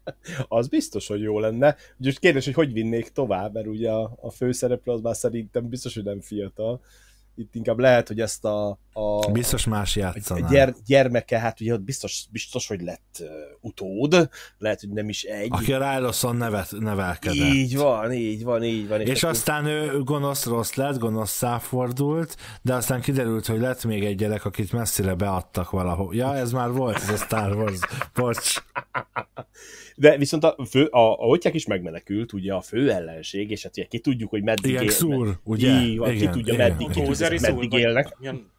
[laughs] az biztos, hogy jó lenne. Úgyhogy kérdés, hogy hogy vinnék tovább, mert ugye a, a főszereplő az már szerintem biztos, hogy nem fiatal itt inkább lehet, hogy ezt a... a biztos más játszaná. A gyer, gyermeke, hát ugye ott biztos, biztos, hogy lett uh, utód, lehet, hogy nem is egy. Aki a Ryloson nevet, nevelkedett. Így van, így van, így van. És, és aztán ő gonosz rossz lett, gonosz fordult, de aztán kiderült, hogy lett még egy gyerek, akit messzire beadtak valahol. Ja, ez már volt, ez a Star Wars, bocs. [laughs] De viszont a, fő, a, a Otyák is megmenekült, ugye a fő ellenség, és hát ugye ki tudjuk, hogy meddig élnek. Szúr, ugye? Így, igen, ki tudja, igen, meddig, igen. Ki, meddig, meddig élnek. Ilyen...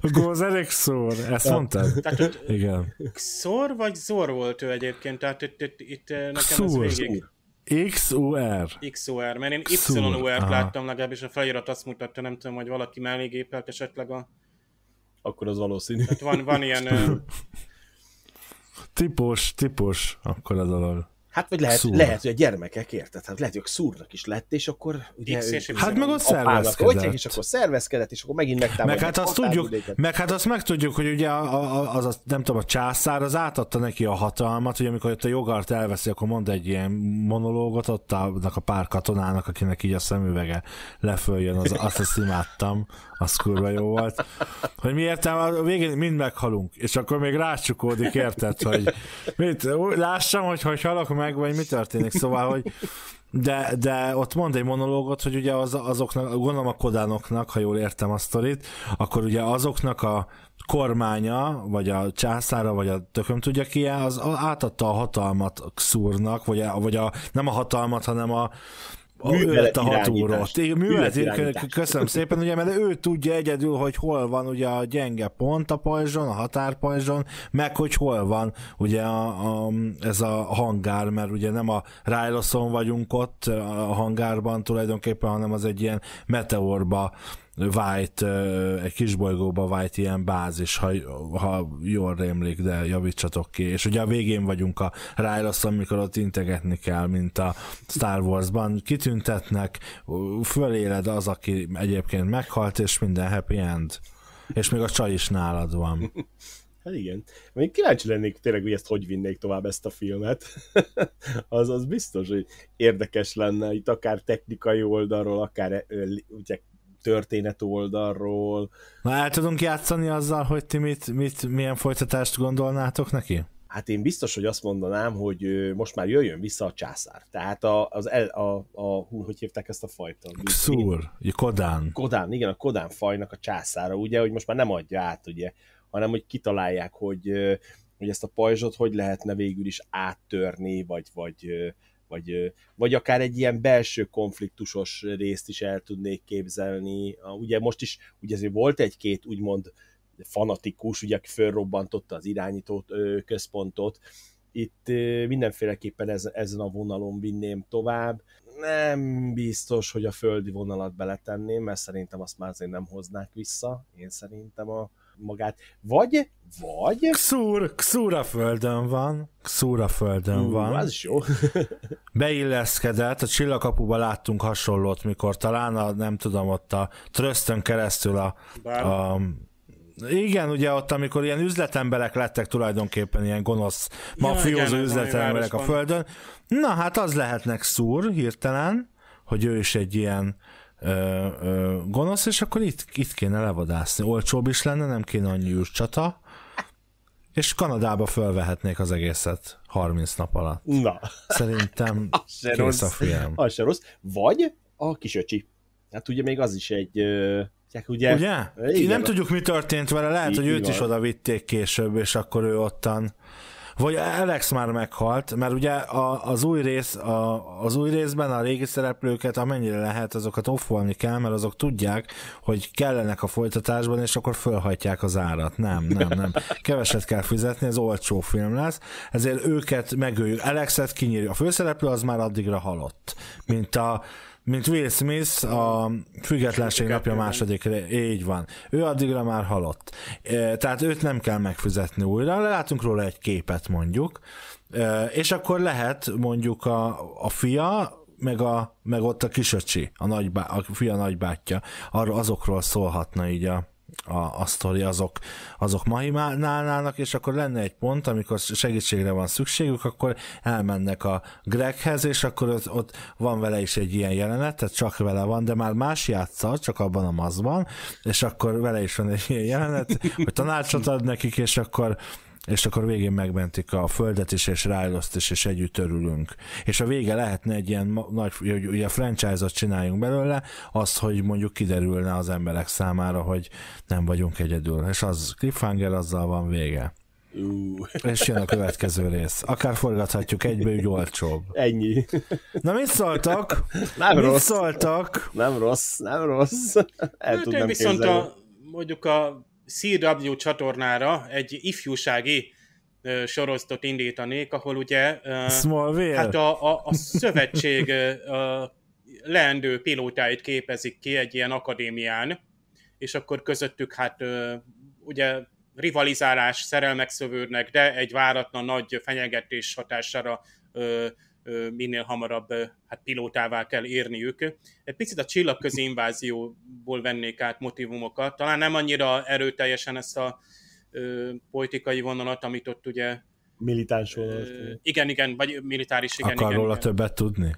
[laughs] Gózerek szor, ezt mondtad? Tehát, hogy igen. Szor vagy zor volt ő egyébként, tehát itt, itt, itt eh, nekem Xur. ez végig. XOR. XOR, mert én YOR-t láttam legalábbis, a felirat azt mutatta, nem tudom, hogy valaki mellé gépelt esetleg a... Akkor az valószínű. Tehát van, van [laughs] ilyen Tipos, tipos, akkor az dolog. Hát vagy lehet, Szúr. lehet, hogy a gyermekek érted, hát lehet, hogy ők szúrnak is lett, és akkor ugye és ő, Hát meg ott szervezkedett. Atyák, és akkor szervezkedett, és akkor megint megtámadja. Meg hát azt tudjuk, meg hát azt megtudjuk, hogy ugye a, a, az, a, nem tudom, a császár az átadta neki a hatalmat, hogy amikor ott a jogart elveszi, akkor mond egy ilyen monológot ott a, a pár katonának, akinek így a szemüvege leföljön, az, azt, azt imádtam az kurva jó volt. Hogy miért nem a végén mind meghalunk, és akkor még rácsukódik, érted, hogy mit, lássam, hogy hogy halok meg, vagy mi történik, szóval, hogy de, de ott mond egy monológot, hogy ugye az, azoknak, gondolom a kodánoknak, ha jól értem a sztorit, akkor ugye azoknak a kormánya, vagy a császára, vagy a tököm tudja ki, az átadta a hatalmat szúrnak, vagy, a, vagy a, nem a hatalmat, hanem a, művelet a hatórót. Igen, művelet köszönöm szépen, ugye, mert ő tudja egyedül, hogy hol van ugye a gyenge pont a pajzson, a határpajzson, meg hogy hol van ugye a, a, ez a hangár, mert ugye nem a Ryloson vagyunk ott a hangárban tulajdonképpen, hanem az egy ilyen meteorba White egy kisbolygóba White ilyen bázis, ha, ha jól rémlik, de javítsatok ki. És ugye a végén vagyunk a Rylos, amikor ott integetni kell, mint a Star Wars-ban. Kitüntetnek, föléled az, aki egyébként meghalt, és minden happy end. És még a csaj is nálad van. [laughs] Hát igen. Még kíváncsi lennék tényleg, hogy ezt hogy vinnék tovább ezt a filmet. [laughs] az, az biztos, hogy érdekes lenne, itt akár technikai oldalról, akár ugye, történet oldalról. Na el tudunk játszani azzal, hogy ti mit, mit, milyen folytatást gondolnátok neki? Hát én biztos, hogy azt mondanám, hogy most már jöjjön vissza a császár. Tehát a, az el, a, a, hú, hogy hívták ezt a fajta? Xur, Kodán. Kodán, igen, a Kodán fajnak a császára, ugye, hogy most már nem adja át, ugye, hanem hogy kitalálják, hogy, hogy ezt a pajzsot hogy lehetne végül is áttörni, vagy, vagy vagy, vagy akár egy ilyen belső konfliktusos részt is el tudnék képzelni. Ugye most is, ugye azért volt egy-két úgymond fanatikus, ugye aki fölrobbantotta az irányító központot, itt mindenféleképpen ezen, ezen a vonalon vinném tovább. Nem biztos, hogy a földi vonalat beletenném, mert szerintem azt már azért nem hoznák vissza. Én szerintem a, magát. Vagy, vagy... Xur, Xur a földön van. Xur a földön uh, van. Az is jó. [laughs] Beilleszkedett, a csillagkapuban láttunk hasonlót, mikor talán a, nem tudom, ott a Trösztön keresztül a, a igen, ugye ott, amikor ilyen üzletemberek lettek tulajdonképpen, ilyen gonosz, mafiózó ja, üzletemberek a földön. Na hát az lehetnek szúr hirtelen, hogy ő is egy ilyen ö, ö, gonosz, és akkor itt, itt kéne levadászni. Olcsóbb is lenne, nem kéne annyi csata. és Kanadába fölvehetnék az egészet 30 nap alatt. Na. Szerintem [laughs] az se rossz. a film. Az se rossz. Vagy a kisöcsi. Hát ugye még az is egy... Csak hát ugye? ugye? Igen. Nem tudjuk, mi történt vele, lehet, így, hogy őt van. is oda vitték később, és akkor ő ottan vagy Alex már meghalt, mert ugye a, az, új rész, a, az új részben a régi szereplőket amennyire lehet, azokat offolni kell, mert azok tudják, hogy kellenek a folytatásban, és akkor fölhajtják az árat. Nem, nem, nem. Keveset kell fizetni, ez olcsó film lesz, ezért őket megöljük. Alexet kinyírjuk. A főszereplő az már addigra halott, mint a mint Will Smith a Függetlenség napja második így van. Ő addigra már halott. E, tehát őt nem kell megfizetni újra, látunk róla egy képet mondjuk, e, és akkor lehet mondjuk a, a fia, meg, a, meg ott a kisöcsi, a, nagybá, a fia nagybátyja, arra azokról szólhatna így a, a, a sztori azok, azok mahimálnának, és akkor lenne egy pont, amikor segítségre van szükségük, akkor elmennek a Greghez, és akkor ott, ott van vele is egy ilyen jelenet, tehát csak vele van, de már más játsza, csak abban a mazban, és akkor vele is van egy ilyen jelenet, hogy tanácsot ad nekik, és akkor és akkor végén megmentik a földet is, és Ryloszt is, és együtt örülünk. És a vége lehetne egy ilyen nagy, hogy ugye franchise-ot csináljunk belőle, az, hogy mondjuk kiderülne az emberek számára, hogy nem vagyunk egyedül. És az cliffhanger, azzal van vége. Uh. És jön a következő rész. Akár forgathatjuk egybe, úgy olcsóbb. Ennyi. Na mit szóltak? Nem mit rossz. szóltak? Nem rossz, nem rossz. El hát tudnám viszont a, mondjuk a CW csatornára egy ifjúsági sorozatot indítanék, ahol ugye Smallville. hát a, a, a szövetség a leendő pilótáit képezik ki egy ilyen akadémián, és akkor közöttük hát ugye rivalizálás, szerelmek szövődnek, de egy váratlan nagy fenyegetés hatására minél hamarabb hát pilótává kell érniük. Egy picit a csillagközi invázióból vennék át motivumokat, talán nem annyira erőteljesen ezt a ö, politikai vonalat, amit ott ugye... Militáns vonalat. Igen, igen, vagy militáris, igen. Akar igen, róla igen. többet tudni?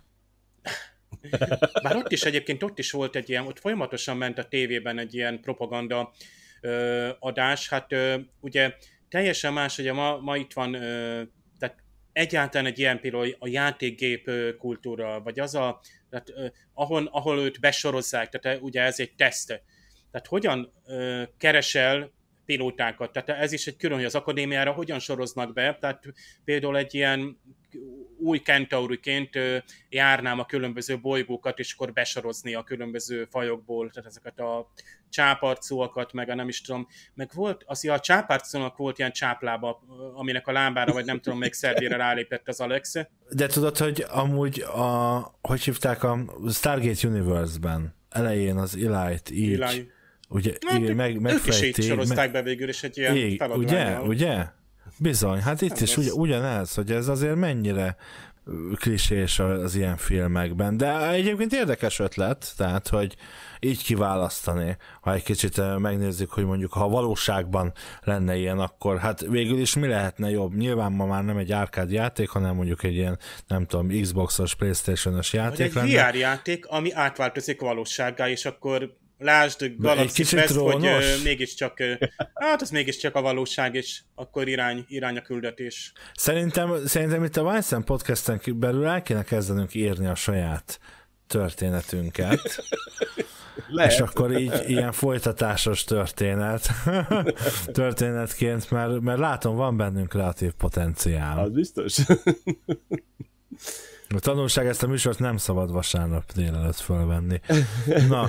[laughs] Bár ott is egyébként ott is volt egy ilyen, ott folyamatosan ment a tévében egy ilyen propaganda ö, adás, hát ö, ugye teljesen más, ugye ma, ma itt van ö, egyáltalán egy ilyen például a játékgép kultúra, vagy az a, tehát, ahol, ahol őt besorozzák, tehát ugye ez egy teszt. Tehát hogyan keresel pilótákat. Tehát ez is egy külön, hogy az akadémiára hogyan soroznak be, tehát például egy ilyen új kentauriként járnám a különböző bolygókat, és akkor besorozni a különböző fajokból, tehát ezeket a csáparcúakat, meg a nem is tudom, meg volt, az a csáparcúnak volt ilyen csáplába, aminek a lábára, vagy nem tudom, még szervére rálépett az Alex. De tudod, hogy amúgy a, hogy hívták a Stargate Universe-ben elején az Eli-t így, Eli. Ugye, hát, meg, megfejték. Ők is így meg... be végül és egy ilyen ég, Ugye, ugye? Bizony, hát itt Nem is ugy, ugyanez, hogy ez azért mennyire klisés az ilyen filmekben, de egyébként érdekes ötlet, tehát, hogy így kiválasztani, ha egy kicsit megnézzük, hogy mondjuk ha valóságban lenne ilyen, akkor hát végül is mi lehetne jobb? Nyilván ma már nem egy árkád játék, hanem mondjuk egy ilyen, nem tudom, Xboxos, Playstation-os játék Vagy egy lenne. VR játék, ami átváltozik valósággá, és akkor lásd Galaxy Quest, hogy ö, mégiscsak, ö, hát ez mégiscsak a valóság, és akkor irány, irány a küldetés. Szerintem, szerintem itt a Weissen podcasten belül el kéne kezdenünk írni a saját történetünket. [laughs] Lehet. És akkor így ilyen folytatásos történet [laughs] történetként, mert, mert látom, van bennünk kreatív potenciál. Az biztos. A tanulság ezt a műsort nem szabad vasárnap délelőtt fölvenni. [laughs] Na,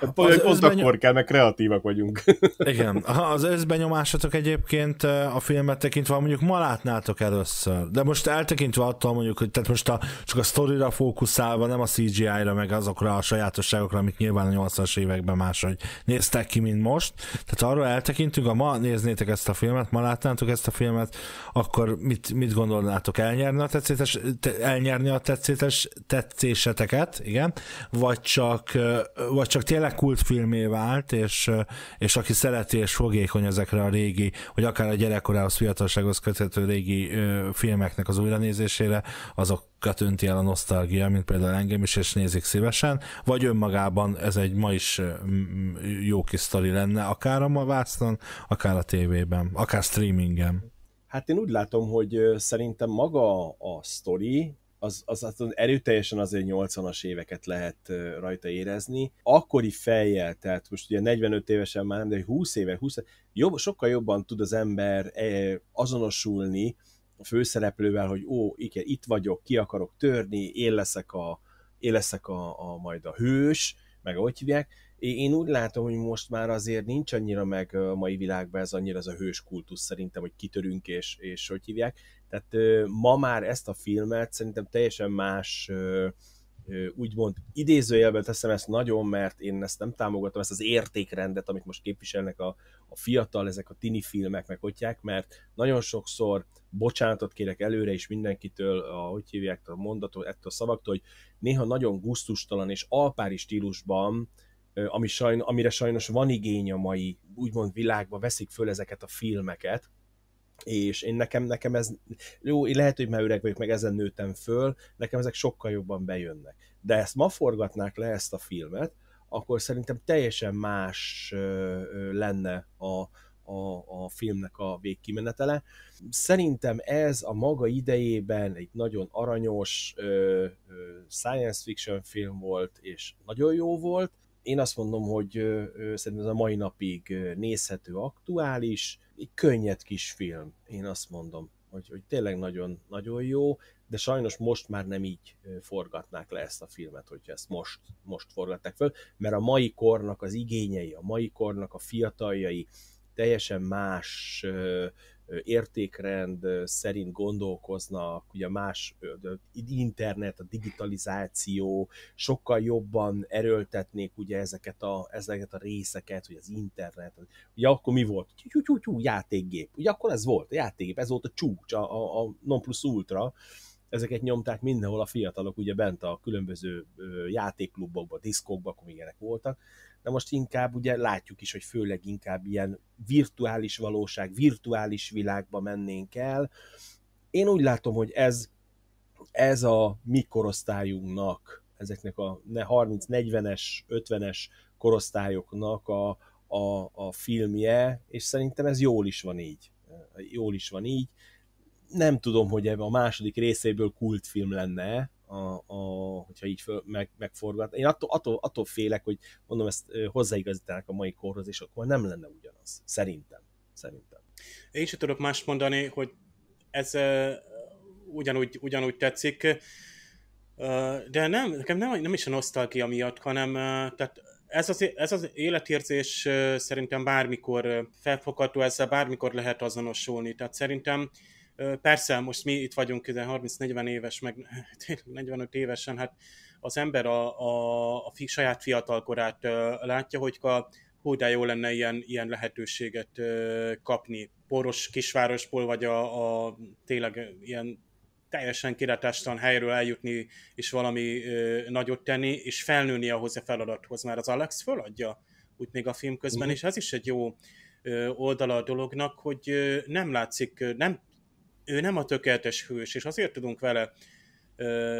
Hát pont, az pont akkor kell, mert kreatívak vagyunk. [laughs] Igen, az összbenyomásatok egyébként a filmet tekintve mondjuk ma látnátok először, de most eltekintve attól mondjuk, hogy tehát most a, csak a sztorira fókuszálva, nem a CGI-ra, meg azokra a sajátosságokra, amik nyilván a 80-as években máshogy néztek ki, mint most. Tehát arról eltekintünk, ha ma néznétek ezt a filmet, ma látnátok ezt a filmet, akkor mit, mit gondolnátok? Elnyerni a, tetszétes, elnyerni a tetszétes tetszéseteket, igen? Vagy csak, vagy csak tényleg tényleg kultfilmé vált, és, és aki szereti és fogékony ezekre a régi, vagy akár a gyerekkorához, fiatalsághoz köthető régi ö, filmeknek az újranézésére, azokat önti el a nosztalgia, mint például engem is, és nézik szívesen, vagy önmagában ez egy ma is jó kis sztori lenne, akár a Mavászton, akár a tévében, akár streamingen. Hát én úgy látom, hogy szerintem maga a sztori, az, az, az erőteljesen azért 80-as éveket lehet rajta érezni. Akkori fejjel, tehát most ugye 45 évesen már nem, de 20 éve, 20 jobb, sokkal jobban tud az ember e, azonosulni a főszereplővel, hogy ó, igen, itt vagyok, ki akarok törni, én leszek a, én leszek a, a majd a hős, meg ahogy hívják, én úgy látom, hogy most már azért nincs annyira meg a mai világban ez annyira ez a hős kultusz szerintem, hogy kitörünk és, és hogy hívják. Tehát ö, ma már ezt a filmet szerintem teljesen más ö, úgymond idézőjelben teszem ezt nagyon, mert én ezt nem támogatom, ezt az értékrendet, amit most képviselnek a, a fiatal, ezek a tini filmek, meg hogyják, mert nagyon sokszor bocsánatot kérek előre is mindenkitől, a, hogy hívják a mondatot, ettől a szavaktól, hogy néha nagyon gusztustalan és alpári stílusban, ami sajn, amire sajnos van igény a mai úgymond világban, veszik föl ezeket a filmeket, és én nekem, nekem ez, jó, én lehet, hogy már öreg vagyok, meg ezen nőttem föl, nekem ezek sokkal jobban bejönnek. De ezt ma forgatnák le ezt a filmet, akkor szerintem teljesen más lenne a, a, a filmnek a végkimenetele. Szerintem ez a maga idejében egy nagyon aranyos ö, ö, science fiction film volt, és nagyon jó volt én azt mondom, hogy szerintem ez a mai napig nézhető, aktuális, egy könnyed kis film, én azt mondom, hogy, hogy tényleg nagyon, nagyon jó, de sajnos most már nem így forgatnák le ezt a filmet, hogyha ezt most, most forgatták föl, mert a mai kornak az igényei, a mai kornak a fiataljai teljesen más értékrend szerint gondolkoznak, ugye más internet, a digitalizáció, sokkal jobban erőltetnék ugye ezeket a, ezeket a részeket, hogy az internet, ugye akkor mi volt? Tyú, tyú, tyú, játékgép. Ugye akkor ez volt, a játékgép, ez volt a csúcs, a, a, a non plus ultra, ezeket nyomták mindenhol a fiatalok, ugye bent a különböző játéklubokban, diszkokban, akkor ilyenek voltak, de most inkább ugye látjuk is, hogy főleg inkább ilyen virtuális valóság, virtuális világba mennénk el. Én úgy látom, hogy ez, ez a mi korosztályunknak, ezeknek a 30-40-es, 50-es korosztályoknak a, a, a filmje, és szerintem ez jól is van így. Jól is van így nem tudom, hogy ebben a második részéből kultfilm lenne, a, a, hogyha így föl, meg, megforgat. Én attól, attól, attól félek, hogy mondom, ezt hozzáigazítanak a mai korhoz, és akkor nem lenne ugyanaz. Szerintem. Szerintem. Én sem tudok más mondani, hogy ez uh, ugyanúgy, ugyanúgy tetszik, uh, de nem, nekem nem, nem is a nosztalgia miatt, hanem uh, tehát ez az, ez az életérzés szerintem bármikor felfogható, ezzel bármikor lehet azonosulni. Tehát szerintem uh, Persze, most mi itt vagyunk 30-40 éves, meg 45 [laughs] évesen, hát az ember a, a, a fi, saját fiatalkorát látja, hogy a, hú, de jó lenne ilyen, ilyen lehetőséget kapni. Poros kisvárosból, vagy a, a tényleg ilyen teljesen kiretestan helyről eljutni, és valami nagyot tenni, és felnőni ahhoz a feladathoz. Már az Alex föladja, úgy még a film közben, mm. és ez is egy jó oldala a dolognak, hogy nem látszik, nem ő nem a tökéletes hős, és azért tudunk vele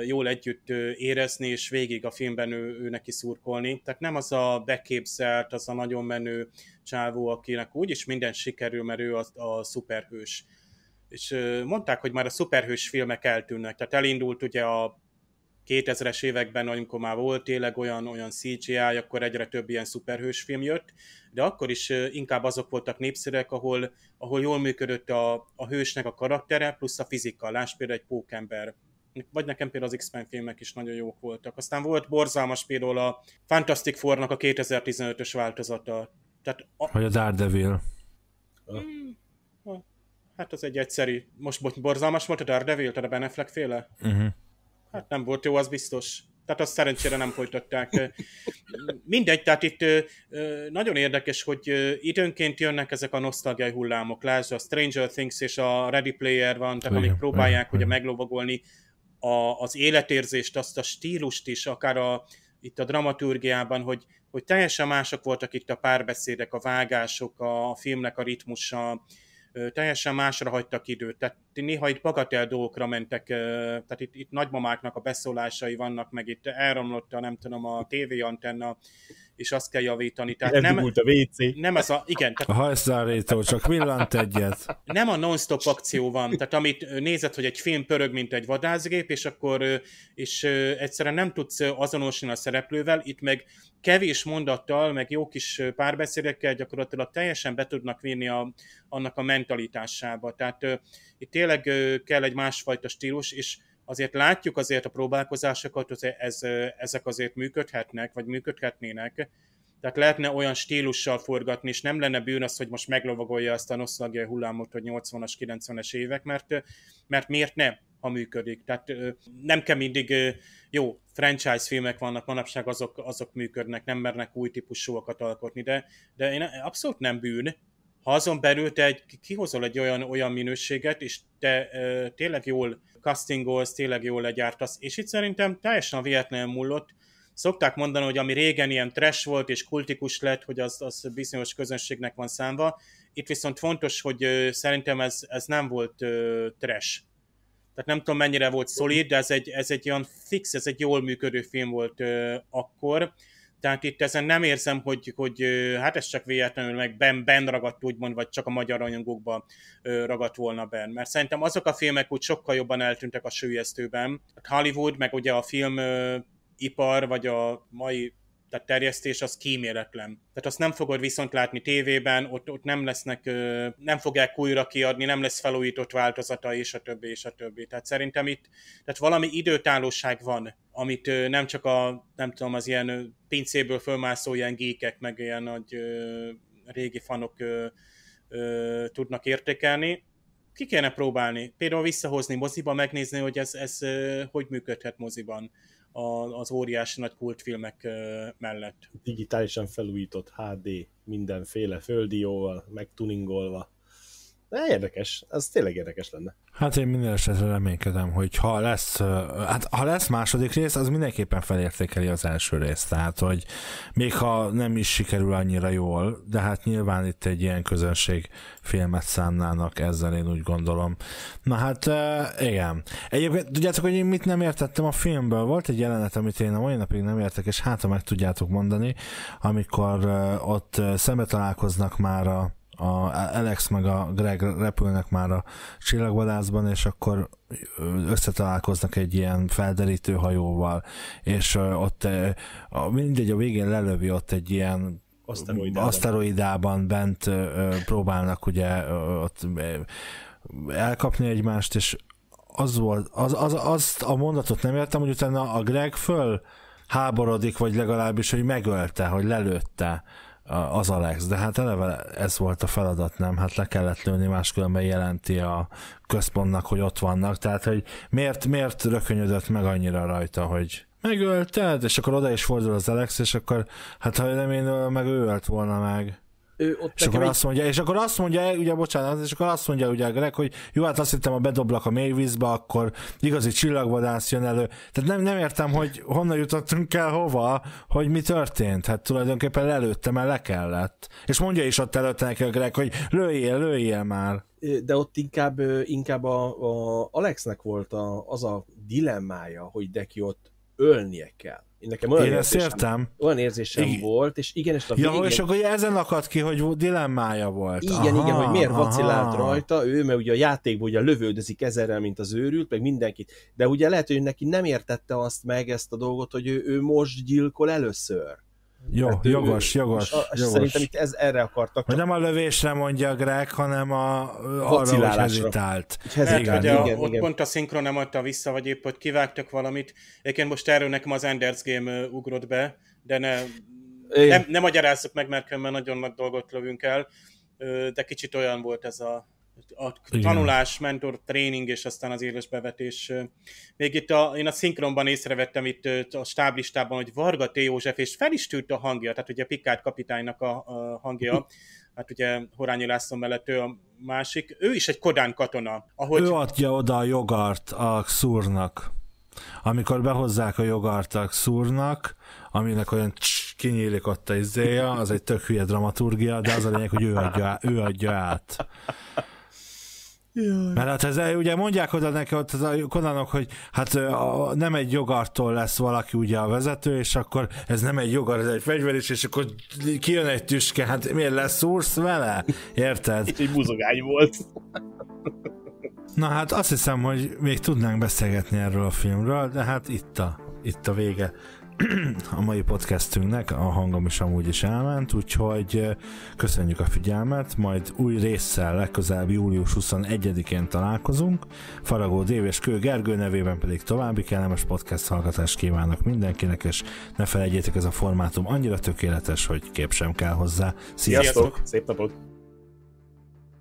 jól együtt érezni, és végig a filmben ő, ő neki szurkolni. Tehát nem az a beképzelt, az a nagyon menő csávó, akinek úgyis minden sikerül, mert ő a, a szuperhős. És mondták, hogy már a szuperhős filmek eltűnnek. Tehát elindult ugye a 2000-es években, amikor már volt tényleg olyan, olyan CGI, akkor egyre több ilyen szuperhős film jött, de akkor is inkább azok voltak népszerűek, ahol, ahol jól működött a, a hősnek a karaktere, plusz a fizika, láss például egy pókember, vagy nekem például az X-Men filmek is nagyon jók voltak. Aztán volt borzalmas például a Fantastic Fournak a 2015-ös változata. Tehát a... Vagy a Daredevil. Hmm. Hát az egy egyszerű, most borzalmas volt a Daredevil, tehát a Beneflek féle? Uh-huh hát nem volt jó, az biztos. Tehát azt szerencsére nem folytatták. Mindegy, tehát itt nagyon érdekes, hogy időnként jönnek ezek a nosztalgiai hullámok. Lásd, a Stranger Things és a Ready Player van, tehát amik próbálják ugye meglovagolni a, az életérzést, azt a stílust is, akár a, itt a dramaturgiában, hogy, hogy teljesen mások voltak itt a párbeszédek, a vágások, a, a filmnek a ritmusa, teljesen másra hagytak időt, tehát néha itt bagatel dolgokra mentek, tehát itt, itt nagymamáknak a beszólásai vannak, meg itt elromlott a, nem tudom, a TV antenna, és azt kell javítani. Tehát Ez nem, a WC. Nem az a, igen. Tehát, a hajszárító, csak villant egyet. Nem a non-stop akció van, tehát amit nézed, hogy egy film pörög, mint egy vadászgép, és akkor és egyszerűen nem tudsz azonosulni a szereplővel, itt meg kevés mondattal, meg jó kis párbeszédekkel gyakorlatilag teljesen be tudnak vinni a, annak a mentalitásába. Tehát uh, itt tényleg uh, kell egy másfajta stílus, és azért látjuk azért a próbálkozásokat, hogy ez, uh, ezek azért működhetnek, vagy működhetnének, tehát lehetne olyan stílussal forgatni, és nem lenne bűn az, hogy most meglovagolja azt a noszlagjai hullámot, hogy 80-as, 90-es évek, mert, mert miért ne? ha működik. Tehát nem kell mindig jó franchise filmek vannak manapság, azok, azok működnek, nem mernek új típusúakat alkotni, de, de én abszolút nem bűn, ha azon belül te egy, kihozol egy olyan, olyan minőséget, és te ö, tényleg jól castingolsz, tényleg jól legyártasz, és itt szerintem teljesen véletlenül múlott. Szokták mondani, hogy ami régen ilyen trash volt és kultikus lett, hogy az, az bizonyos közönségnek van számva. Itt viszont fontos, hogy ö, szerintem ez, ez nem volt ö, trash tehát nem tudom mennyire volt szolid, de ez egy, ez egy olyan fix, ez egy jól működő film volt ö, akkor, tehát itt ezen nem érzem, hogy, hogy hát ez csak véletlenül meg ben, ben ragadt úgymond, vagy csak a magyar anyagokba ragadt volna ben. Mert szerintem azok a filmek úgy sokkal jobban eltűntek a sűjesztőben. Hát Hollywood, meg ugye a film ipar, vagy a mai tehát terjesztés az kíméletlen. Tehát azt nem fogod viszont látni tévében, ott, ott nem lesznek, nem fogják újra kiadni, nem lesz felújított változata, és a többi, és a többi. Tehát szerintem itt tehát valami időtállóság van, amit nem csak a, nem tudom, az ilyen pincéből fölmászó ilyen gékek, meg ilyen nagy régi fanok tudnak értékelni, ki kéne próbálni. Például visszahozni moziba, megnézni, hogy ez, ez hogy működhet moziban a, az óriási nagy kultfilmek mellett. Digitálisan felújított HD, mindenféle földióval, megtuningolva. De érdekes, ez tényleg érdekes lenne. Hát én minden esetre reménykedem, hogy ha lesz, hát ha lesz második rész, az mindenképpen felértékeli az első részt. Tehát, hogy még ha nem is sikerül annyira jól, de hát nyilván itt egy ilyen közönség filmet szánnának ezzel, én úgy gondolom. Na hát, igen. Egyébként tudjátok, hogy én mit nem értettem a filmből? Volt egy jelenet, amit én a mai napig nem értek, és hát ha meg tudjátok mondani, amikor ott szembe találkoznak már a a Alex meg a Greg repülnek már a csillagvadászban, és akkor összetalálkoznak egy ilyen felderítő hajóval, és ott mindegy, a végén lelövi ott egy ilyen aszteroidában, aszteroidában bent próbálnak ugye ott elkapni egymást, és az volt, az, az, azt a mondatot nem értem, hogy utána a Greg föl háborodik, vagy legalábbis, hogy megölte, hogy lelőtte az Alex, de hát eleve ez volt a feladat, nem? Hát le kellett lőni, máskülönben jelenti a központnak, hogy ott vannak, tehát hogy miért, miért rökönyödött meg annyira rajta, hogy megölted, hát és akkor oda is fordul az Alex, és akkor hát ha nem én meg ő ölt volna meg ő ott és akkor, egy... azt mondja, és akkor azt mondja, ugye bocsánat, és akkor azt mondja ugye Greg, hogy jó, hát azt hittem, ha bedoblak a mély vízbe akkor igazi csillagvadász jön elő. Tehát nem, nem értem, hogy honnan jutottunk el hova, hogy mi történt. Hát tulajdonképpen előtte mert le kellett. És mondja is ott előtte neki a Greg, hogy lőjél, lőjél már. De ott inkább, inkább a, a Alexnek volt a, az a dilemmája, hogy neki ott ölnie kell én nekem olyan Én érzésem, értem. Olyan érzésem igen. volt, és igen, és a végén... Ja, és akkor ezen akadt ki, hogy dilemmája volt. Igen, aha, igen, hogy miért aha. vacillált rajta ő, mert ugye a játékban ugye lövődözik ezerrel, mint az őrült, meg mindenkit. De ugye lehet, hogy neki nem értette azt meg ezt a dolgot, hogy ő, ő most gyilkol először. Jó, hát jogos, ő, jogos, a, jogos. Szerintem itt ez, erre akartak. Hogy nem a lövésre mondja Greg, hanem a, arra, hogy hezitált. Hát, igen, hogy a, igen, ott igen. pont a szinkron nem adta vissza, vagy épp hogy kivágtak valamit. Egyébként most erről nekem az Enders Game ugrott be, de ne, nem, nem magyarázzuk meg, mert nagyon nagy dolgot lövünk el, de kicsit olyan volt ez a a tanulás, Igen. mentor, tréning, és aztán az éles bevetés. Még itt a, én a szinkronban észrevettem itt a stáblistában, hogy Varga T. József, és fel is tűnt a hangja, tehát ugye Pikát kapitánynak a, a hangja, hát ugye Horányi László mellett ő a másik, ő is egy Kodán katona. Ahogy... Ő adja oda a jogart a szúrnak. Amikor behozzák a jogart a szúrnak, aminek olyan css, kinyílik ott a izéja, az egy tök hülye dramaturgia, de az a lényeg, hogy ő adja, ő adja át. Jaj. Mert hát ez, ugye mondják oda neki ott az a konanok, hogy hát a, nem egy jogartól lesz valaki ugye a vezető, és akkor ez nem egy jogar, ez egy is, és akkor kijön egy tüske, hát miért leszúrsz vele? Érted? És egy buzogány volt. Na hát azt hiszem, hogy még tudnánk beszélgetni erről a filmről, de hát itt a, itt a vége. [clears throat] a mai podcastünknek, a hangom is amúgy is elment, úgyhogy eh, köszönjük a figyelmet, majd új résszel legközelebb július 21-én találkozunk. Faragó Dév és Kő Gergő nevében pedig további kellemes podcast hallgatást kívánok mindenkinek, és ne felejtjétek, ez a formátum annyira tökéletes, hogy kép sem kell hozzá. Sziasztok! Sziasztok! Szép napot!